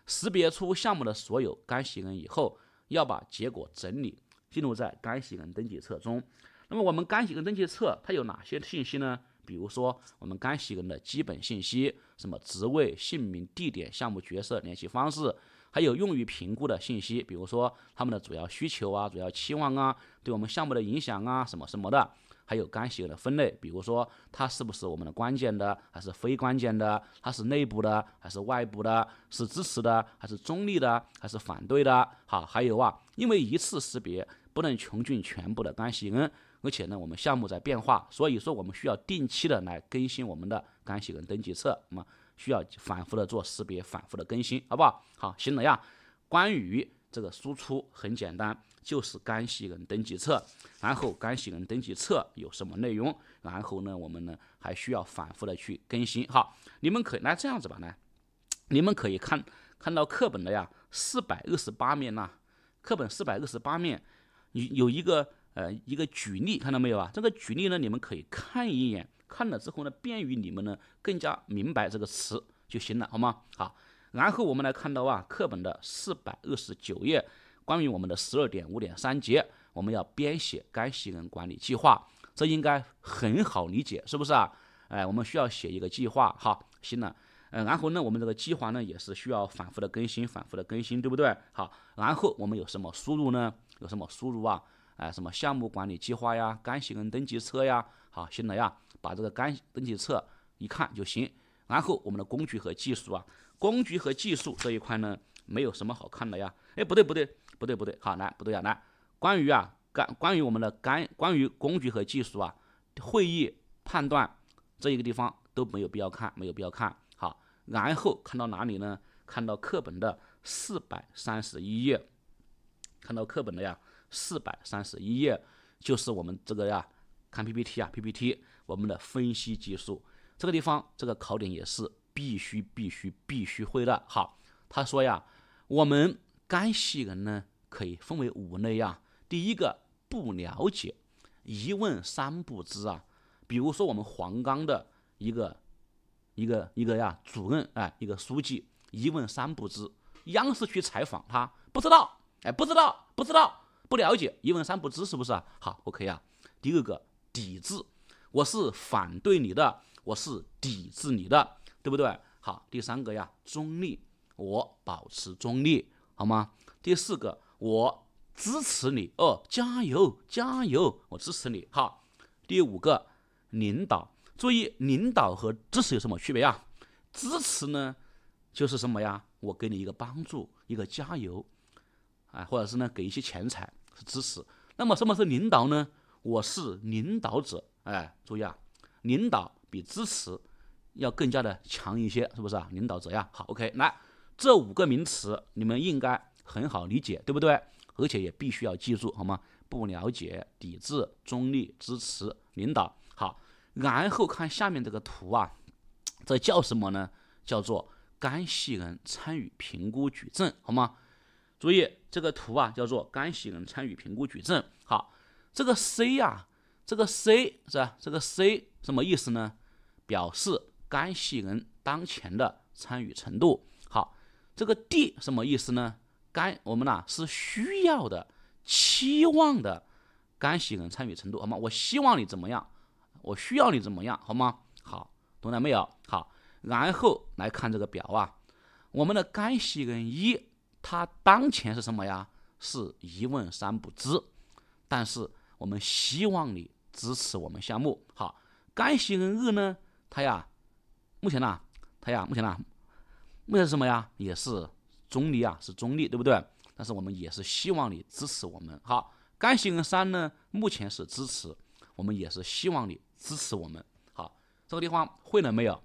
识别出项目的所有干系人以后，要把结果整理记录在干系人登记册中。那么我们干洗人登记册它有哪些信息呢？比如说，我们干系人的基本信息，什么职位、姓名、地点、项目角色、联系方式，还有用于评估的信息，比如说他们的主要需求啊、主要期望啊、对我们项目的影响啊，什么什么的，还有干系人的分类，比如说他是不是我们的关键的，还是非关键的，他是内部的还是外部的，是支持的还是中立的还是反对的。好，还有啊，因为一次识别不能穷尽全部的干系人。而且呢，我们项目在变化，所以说我们需要定期的来更新我们的干洗人登记册。那么需要反复的做识别，反复的更新，好不好？好，行了呀。关于这个输出很简单，就是干洗人登记册。然后干洗人登记册有什么内容？然后呢，我们呢还需要反复的去更新。哈，你们可来这样子吧，来，你们可以看看到课本的呀，四百二十八面呐。课本四百二十八面，有有一个。呃，一个举例，看到没有啊？这个举例呢，你们可以看一眼，看了之后呢，便于你们呢更加明白这个词就行了，好吗？好，然后我们来看到啊，课本的四百二十九页，关于我们的十二点五点三节，我们要编写干系人管理计划，这应该很好理解，是不是啊？哎，我们需要写一个计划，哈，行了。嗯，然后呢，我们这个计划呢也是需要反复的更新，反复的更新，对不对？好，然后我们有什么输入呢？有什么输入啊？哎，什么项目管理计划呀，干系人登记册呀，好，行了呀，把这个干登记册一看就行。然后我们的工具和技术啊，工具和技术这一块呢，没有什么好看的呀。哎，不对，不对，不对，不对，好，来，不对呀，来，关于啊干，关于我们的干，关于工具和技术啊，会议判断这一个地方都没有必要看，没有必要看。好，然后看到哪里呢？看到课本的四百三十一页，看到课本的呀。四百三十一页，就是我们这个呀，看 PPT 啊，PPT 我们的分析技术这个地方，这个考点也是必须必须必须会的。好，他说呀，我们干系人呢可以分为五类啊，第一个不了解，一问三不知啊。比如说我们黄冈的一个一个一个呀主任啊，一个书记，一问三不知。央视去采访他，不知道，哎，不知道，不知道。不了解一问三不知是不是啊？好，OK 啊。第二个抵制，我是反对你的，我是抵制你的，对不对？好，第三个呀，中立，我保持中立，好吗？第四个，我支持你哦，加油加油，我支持你。好，第五个，领导，注意领导和支持有什么区别啊？支持呢，就是什么呀？我给你一个帮助，一个加油。啊，或者是呢，给一些钱财是支持。那么什么是领导呢？我是领导者。哎，注意啊，领导比支持要更加的强一些，是不是啊？领导者呀。好，OK，来，这五个名词你们应该很好理解，对不对？而且也必须要记住，好吗？不了解、抵制、中立、支持、领导。好，然后看下面这个图啊，这叫什么呢？叫做干系人参与评估矩阵，好吗？注意这个图啊，叫做干系人参与评估矩阵。好，这个 C 呀，这个 C 是吧？这个 C 什么意思呢？表示干系人当前的参与程度。好，这个 D 什么意思呢？干，我们呐是需要的、期望的干系人参与程度，好吗？我希望你怎么样？我需要你怎么样，好吗？好，懂了没有？好，然后来看这个表啊，我们的干系人一。他当前是什么呀？是一问三不知。但是我们希望你支持我们项目。好，干系人二呢？他呀，目前呢，他呀，目前呢，目前是什么呀？也是中立啊，是中立，对不对？但是我们也是希望你支持我们。好，干系人三呢？目前是支持，我们也是希望你支持我们。好，这个地方会了没有？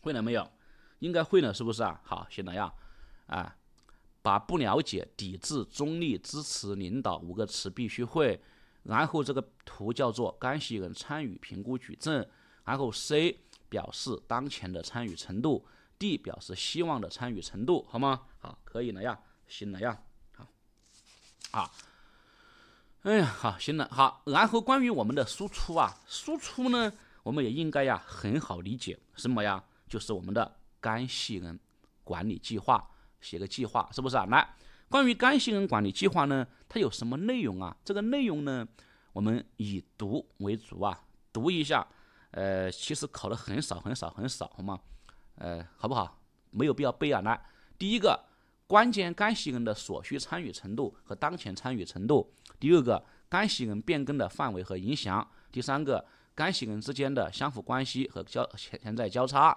会了没有？应该会了，是不是啊？好，行了呀，啊？把不了解、抵制、中立、支持、领导五个词必须会，然后这个图叫做干系人参与评估举证，然后 C 表示当前的参与程度，D 表示希望的参与程度，好吗？好，可以了呀，行了呀，好，好，哎呀，好行了，好。然后关于我们的输出啊，输出呢，我们也应该呀很好理解，什么呀？就是我们的干系人管理计划。写个计划是不是啊？来，关于干系人管理计划呢，它有什么内容啊？这个内容呢，我们以读为主啊，读一下。呃，其实考的很少，很少，很少，好吗？呃，好不好？没有必要背啊。来，第一个关键干系人的所需参与程度和当前参与程度；第二个干系人变更的范围和影响；第三个干系人之间的相互关系和交潜在交叉。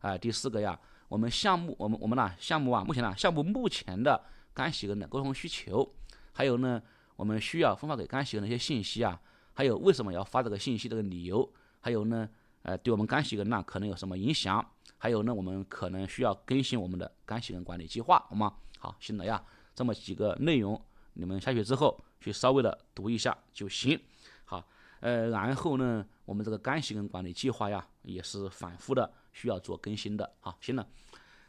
啊，第四个呀。我们项目，我们我们呢项目啊，目前呢项目目前的干洗人的沟通需求，还有呢我们需要分发给干洗人的一些信息啊，还有为什么要发这个信息这个理由，还有呢呃对我们干洗人呐可能有什么影响，还有呢我们可能需要更新我们的干洗人管理计划，好吗？好，行了呀，这么几个内容，你们下去之后去稍微的读一下就行。好，呃，然后呢我们这个干洗人管理计划呀也是反复的。需要做更新的，好，行了，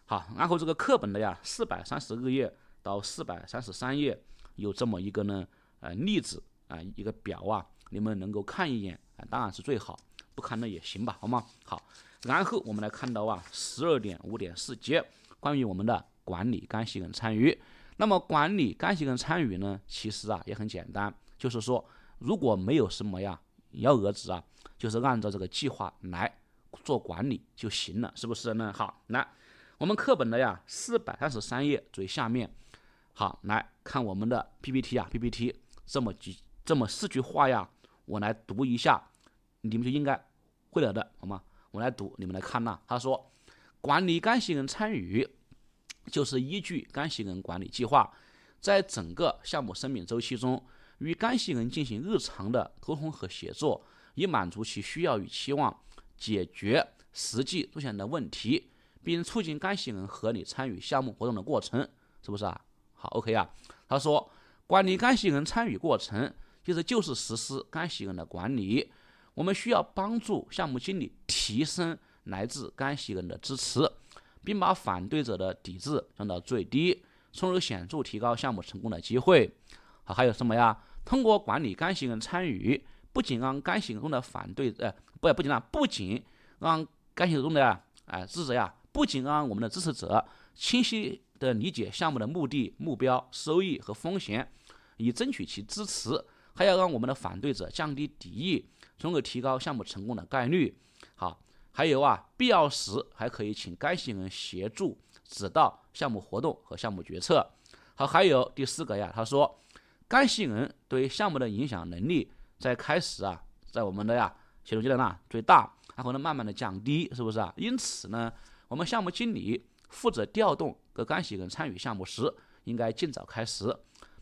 好，然后这个课本的呀，四百三十二页到四百三十三页有这么一个呢，呃，例子啊，一个表啊，你们能够看一眼啊，当然是最好，不看那也行吧，好吗？好，然后我们来看到啊，十二点五点四节，关于我们的管理干系人参与，那么管理干系人参与呢，其实啊也很简单，就是说如果没有什么呀，幺蛾子啊，就是按照这个计划来。做管理就行了，是不是呢？好，来，我们课本的呀，四百三十三页，最下面。好，来看我们的 PPT 啊，PPT 这么几这么四句话呀，我来读一下，你们就应该会了的，好吗？我来读，你们来看呐。他说，管理干系人参与就是依据干系人管理计划，在整个项目生命周期中，与干系人进行日常的沟通和协作，以满足其需要与期望。解决实际出现的问题，并促进干系人合理参与项目活动的过程，是不是啊？好，OK 啊。他说，管理干系人参与过程，其实就是实施干系人的管理。我们需要帮助项目经理提升来自干系人的支持，并把反对者的抵制降到最低，从而显著提高项目成功的机会。好，还有什么呀？通过管理干系人参与，不仅让干系中的反对呃。也不紧张，不仅让干系中的啊、哎支持呀，不仅让我们的支持者清晰地理解项目的目的、目标、收益和风险，以争取其支持，还要让我们的反对者降低敌意，从而提高项目成功的概率。好，还有啊，必要时还可以请干系人协助指导项目活动和项目决策。好，还有第四个呀，他说干系人对项目的影响能力在开始啊，在我们的呀。启动阶段呢最大，然后呢慢慢的降低，是不是啊？因此呢，我们项目经理负责调动各干系人参与项目时，应该尽早开始，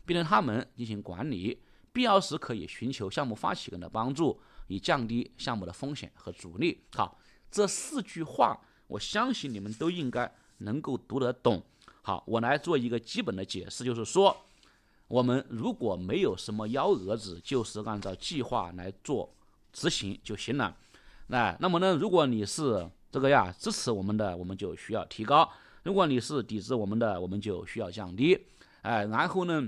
并对他们进行管理，必要时可以寻求项目发起人的帮助，以降低项目的风险和阻力。好，这四句话，我相信你们都应该能够读得懂。好，我来做一个基本的解释，就是说，我们如果没有什么幺蛾子，就是按照计划来做。执行就行了，哎，那么呢，如果你是这个呀支持我们的，我们就需要提高；如果你是抵制我们的，我们就需要降低。哎，然后呢，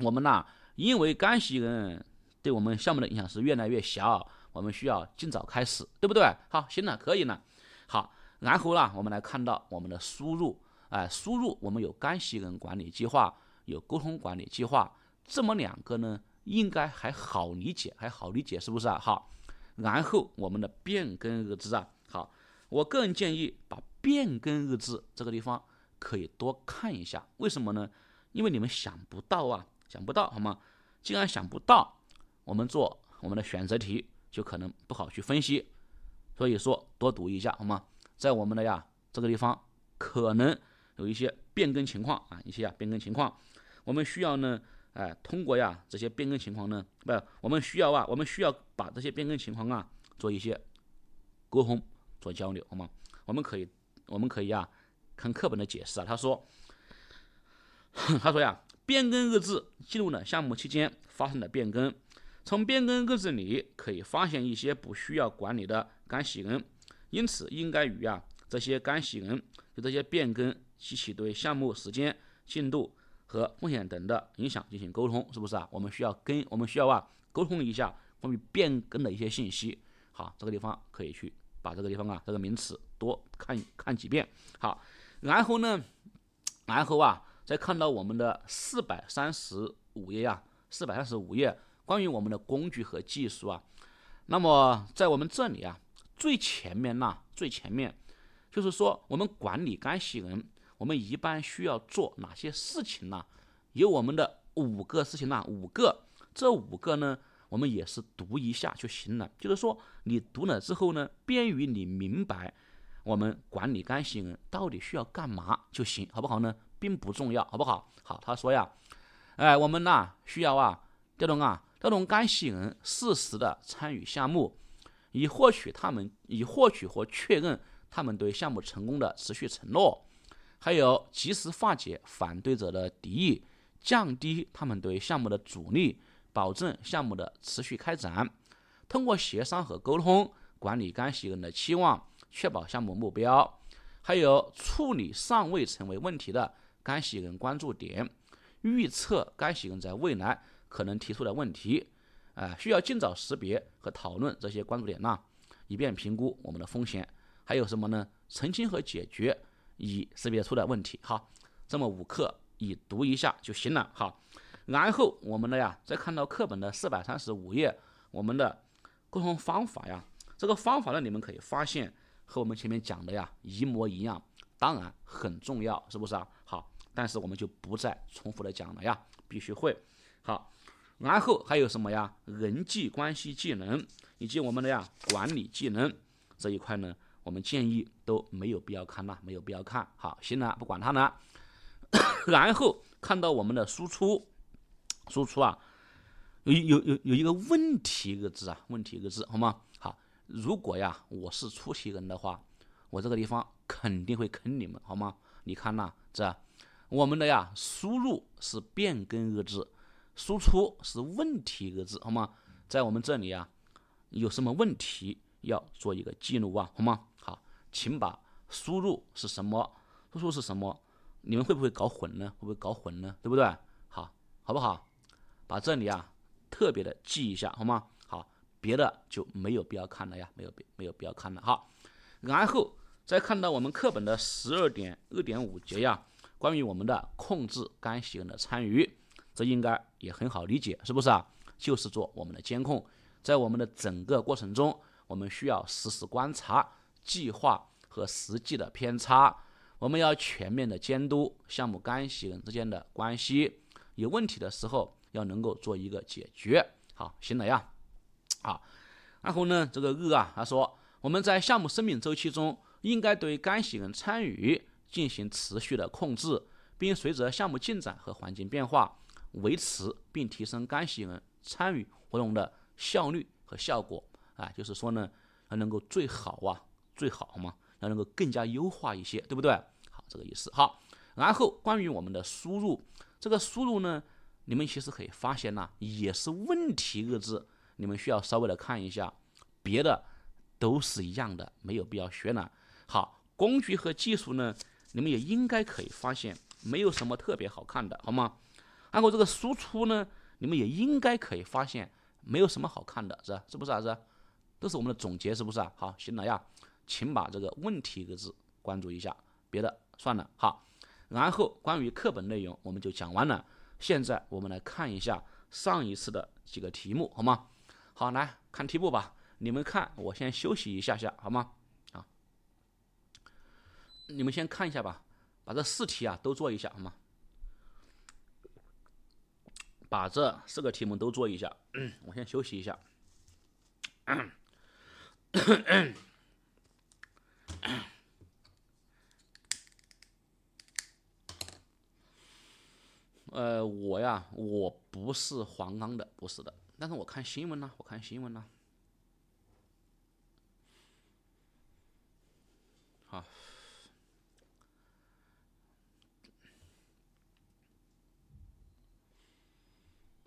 我们呐，因为干系人对我们项目的影响是越来越小，我们需要尽早开始，对不对？好，行了，可以了。好，然后呢，我们来看到我们的输入，哎，输入我们有干系人管理计划，有沟通管理计划，这么两个呢。应该还好理解，还好理解，是不是啊？好，然后我们的变更日志啊，好，我个人建议把变更日志这个地方可以多看一下，为什么呢？因为你们想不到啊，想不到好吗？既然想不到，我们做我们的选择题就可能不好去分析，所以说多读一下好吗？在我们的呀这个地方可能有一些变更情况啊，一些啊变更情况，我们需要呢。哎，通过呀这些变更情况呢，不，我们需要啊，我们需要把这些变更情况啊做一些沟通、做交流，好吗？我们可以，我们可以啊看课本的解释啊，他说，他说呀，变更日志记录了项目期间发生的变更，从变更日志里可以发现一些不需要管理的干系人，因此应该与啊这些干系人就这些变更及其对项目时间进度。和风险等的影响进行沟通，是不是啊？我们需要跟我们需要啊沟通一下关于变更的一些信息。好，这个地方可以去把这个地方啊这个名词多看看几遍。好，然后呢，然后啊再看到我们的四百三十五页呀，四百三十五页关于我们的工具和技术啊。那么在我们这里啊最前面呐，最前面，就是说我们管理干系人。我们一般需要做哪些事情呢？有我们的五个事情呢，五个，这五个呢，我们也是读一下就行了。就是说，你读了之后呢，便于你明白我们管理干系人到底需要干嘛就行，好不好呢？并不重要，好不好？好，他说呀，哎，我们呢需要啊，调动啊，调动干系人适时的参与项目，以获取他们，以获取和确认他们对项目成功的持续承诺。还有及时化解反对者的敌意，降低他们对项目的阻力，保证项目的持续开展。通过协商和沟通，管理干系人的期望，确保项目目标。还有处理尚未成为问题的干系人关注点，预测干系人在未来可能提出的问题，啊，需要尽早识别和讨论这些关注点呢，以便评估我们的风险。还有什么呢？澄清和解决。已识别出的问题，好，这么五课已读一下就行了，好，然后我们的呀，再看到课本的四百三十五页，我们的沟通方法呀，这个方法呢，你们可以发现和我们前面讲的呀一模一样，当然很重要，是不是啊？好，但是我们就不再重复的讲了呀，必须会，好，然后还有什么呀？人际关系技能以及我们的呀管理技能这一块呢？我们建议都没有必要看了，没有必要看。好，行了，不管它了。*coughs* 然后看到我们的输出，输出啊，有有有有一个问题二字啊，问题二字，好吗？好，如果呀，我是出题人的话，我这个地方肯定会坑你们，好吗？你看呐，这我们的呀，输入是变更二字，输出是问题二字，好吗？在我们这里啊，有什么问题要做一个记录啊，好吗？请把输入是什么？输入是什么？你们会不会搞混呢？会不会搞混呢？对不对？好，好不好？把这里啊特别的记一下，好吗？好，别的就没有必要看了呀，没有必没有必要看了哈。然后再看到我们课本的十二点二点五节呀，关于我们的控制干系人的参与，这应该也很好理解，是不是啊？就是做我们的监控，在我们的整个过程中，我们需要实时观察。计划和实际的偏差，我们要全面的监督项目干系人之间的关系，有问题的时候要能够做一个解决。好，行了呀，好，然后呢，这个二啊，他说我们在项目生命周期中应该对干系人参与进行持续的控制，并随着项目进展和环境变化维持并提升干系人参与活动的效率和效果啊，就是说呢，要能够最好啊。最好嘛，要能够更加优化一些，对不对？好，这个意思好。然后关于我们的输入，这个输入呢，你们其实可以发现呢，也是问题二字，你们需要稍微的看一下，别的都是一样的，没有必要学了。好，工具和技术呢，你们也应该可以发现，没有什么特别好看的，好吗？然后这个输出呢，你们也应该可以发现，没有什么好看的，是是不是啊？是，都是我们的总结，是不是？啊？好，行了呀。请把这个问题个字关注一下，别的算了哈。然后关于课本内容，我们就讲完了。现在我们来看一下上一次的几个题目，好吗？好，来看题目吧。你们看，我先休息一下下，好吗？啊，你们先看一下吧，把这四题啊都做一下，好吗？把这四个题目都做一下。我先休息一下。*coughs* *coughs* 呃，我呀，我不是黄冈的，不是的。但是我看新闻呢，我看新闻呢。好，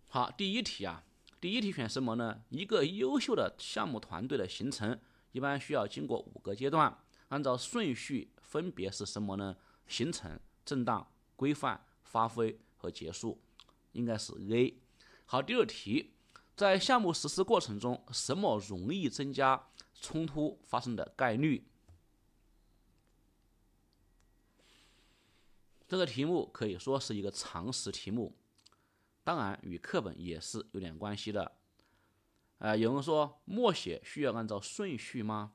好，第一题啊，第一题选什么呢？一个优秀的项目团队的形成，一般需要经过五个阶段。按照顺序分别是什么呢？形成、震荡、规范、发挥和结束，应该是 A。好，第二题，在项目实施过程中，什么容易增加冲突发生的概率？这个题目可以说是一个常识题目，当然与课本也是有点关系的。呃，有人说默写需要按照顺序吗？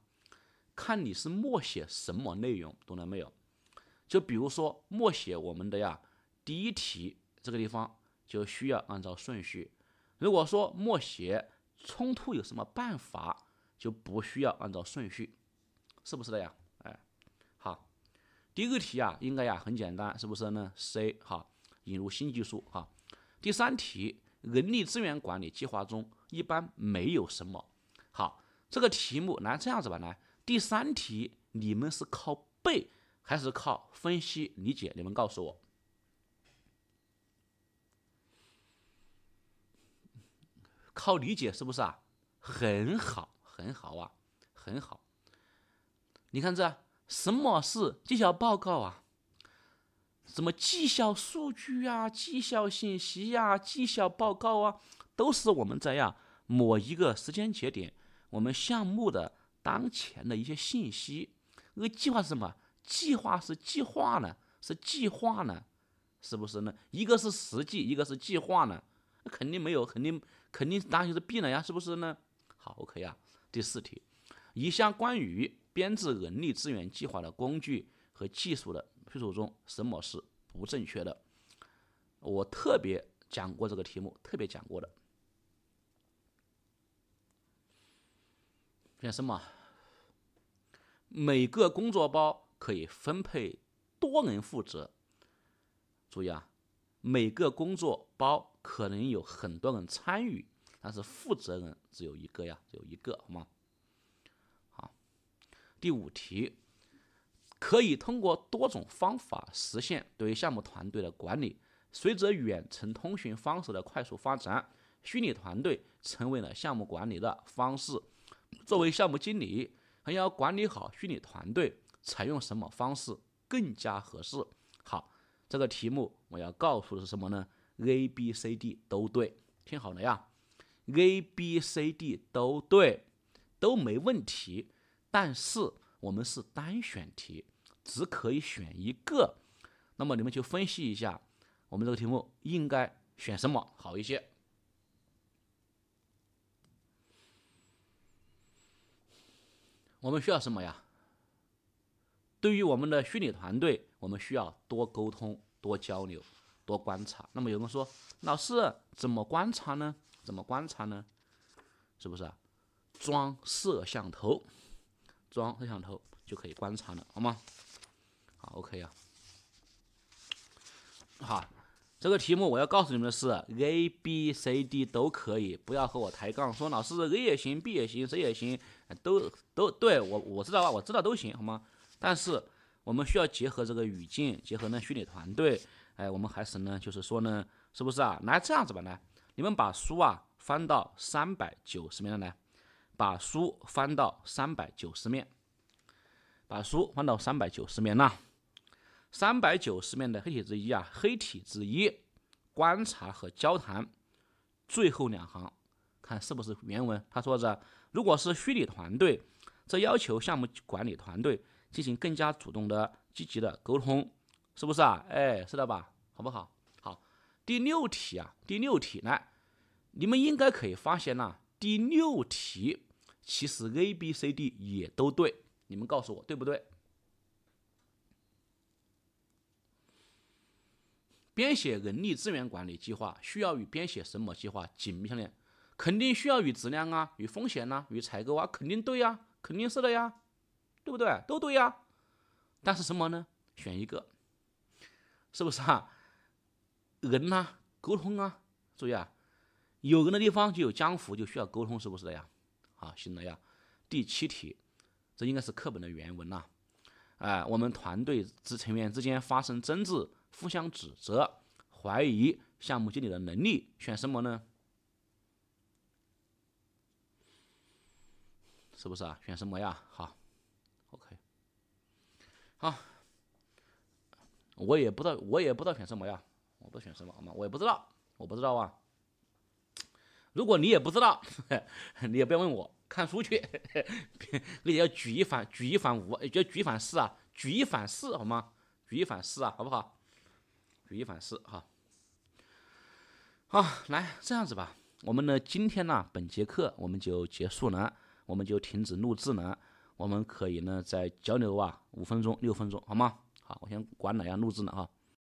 看你是默写什么内容，懂了没有？就比如说默写我们的呀，第一题这个地方就需要按照顺序。如果说默写冲突有什么办法，就不需要按照顺序，是不是的呀？哎，好。第二题啊，应该呀很简单，是不是呢？C，好，引入新技术哈。第三题，人力资源管理计划中一般没有什么。好，这个题目来这样子吧，来。第三题，你们是靠背还是靠分析理解？你们告诉我，靠理解是不是啊？很好，很好啊，很好。你看这什么是绩效报告啊？什么绩效数据啊？绩效信息啊？绩效报告啊？都是我们在呀某一个时间节点，我们项目的。当前的一些信息，那计划是什么？计划是计划呢？是计划呢？是不是呢？一个是实际，一个是计划呢？那肯定没有，肯定肯定是当就是 B 了呀，是不是呢？好，OK 啊。第四题，以下关于编制人力资源计划的工具和技术的叙述中，什么是不正确的？我特别讲过这个题目，特别讲过的。选什么？每个工作包可以分配多人负责。注意啊，每个工作包可能有很多人参与，但是负责人只有一个呀，只有一个，好吗？好。第五题，可以通过多种方法实现对项目团队的管理。随着远程通讯方式的快速发展，虚拟团队成为了项目管理的方式。作为项目经理。还要管理好虚拟团队，采用什么方式更加合适？好，这个题目我要告诉的是什么呢？A、B、C、D 都对，听好了呀，A、B、C、D 都对，都没问题。但是我们是单选题，只可以选一个。那么你们就分析一下，我们这个题目应该选什么好一些？我们需要什么呀？对于我们的虚拟团队，我们需要多沟通、多交流、多观察。那么有人说：“老师，怎么观察呢？怎么观察呢？”是不是？装摄像头，装摄像头就可以观察了，好吗？好，OK 啊。好，这个题目我要告诉你们的是，A、B、C、D 都可以，不要和我抬杠，说老师 A 也行，B 也行，C 也行。都都对我我知道啊，我知道都行好吗？但是我们需要结合这个语境，结合呢虚拟团队，哎，我们还是呢，就是说呢，是不是啊？来这样子吧，来，你们把书啊翻到三百九十面来，把书翻到三百九十面，把书翻到三百九十面那，三百九十面的黑体字一啊，黑体字一，观察和交谈最后两行，看是不是原文，他说着。如果是虚拟团队，这要求项目管理团队进行更加主动的、积极的沟通，是不是啊？哎，是的吧？好不好？好。第六题啊，第六题呢，你们应该可以发现呢，第六题其实 A、B、C、D 也都对，你们告诉我对不对？编写人力资源管理计划需要与编写什么计划紧密相连？肯定需要与质量啊，与风险呐，与采购啊，肯定对呀，肯定是的呀，对不对？都对呀。但是什么呢？选一个，是不是啊？人呐，沟通啊，注意啊，有人的地方就有江湖，就需要沟通，是不是的呀？好，行了呀。第七题，这应该是课本的原文呐。哎，我们团队之成员之间发生争执，互相指责、怀疑项目经理的能力，选什么呢？是不是啊？选什么呀？好，OK，好，我也不知道，我也不知道选什么呀？我不选什么好吗？我也不知道，我不知道啊。如果你也不知道，*laughs* 你也不要问我，看书去，*laughs* 你要举一反举一反五，要举一反四啊，举一反四好吗？举一反四啊，好不好？举一反四，哈。好，来这样子吧。我们呢，今天呢，本节课我们就结束了。我们就停止录制了，我们可以呢再交流啊，五分钟、六分钟，好吗？好，我先关了呀，录制了哈。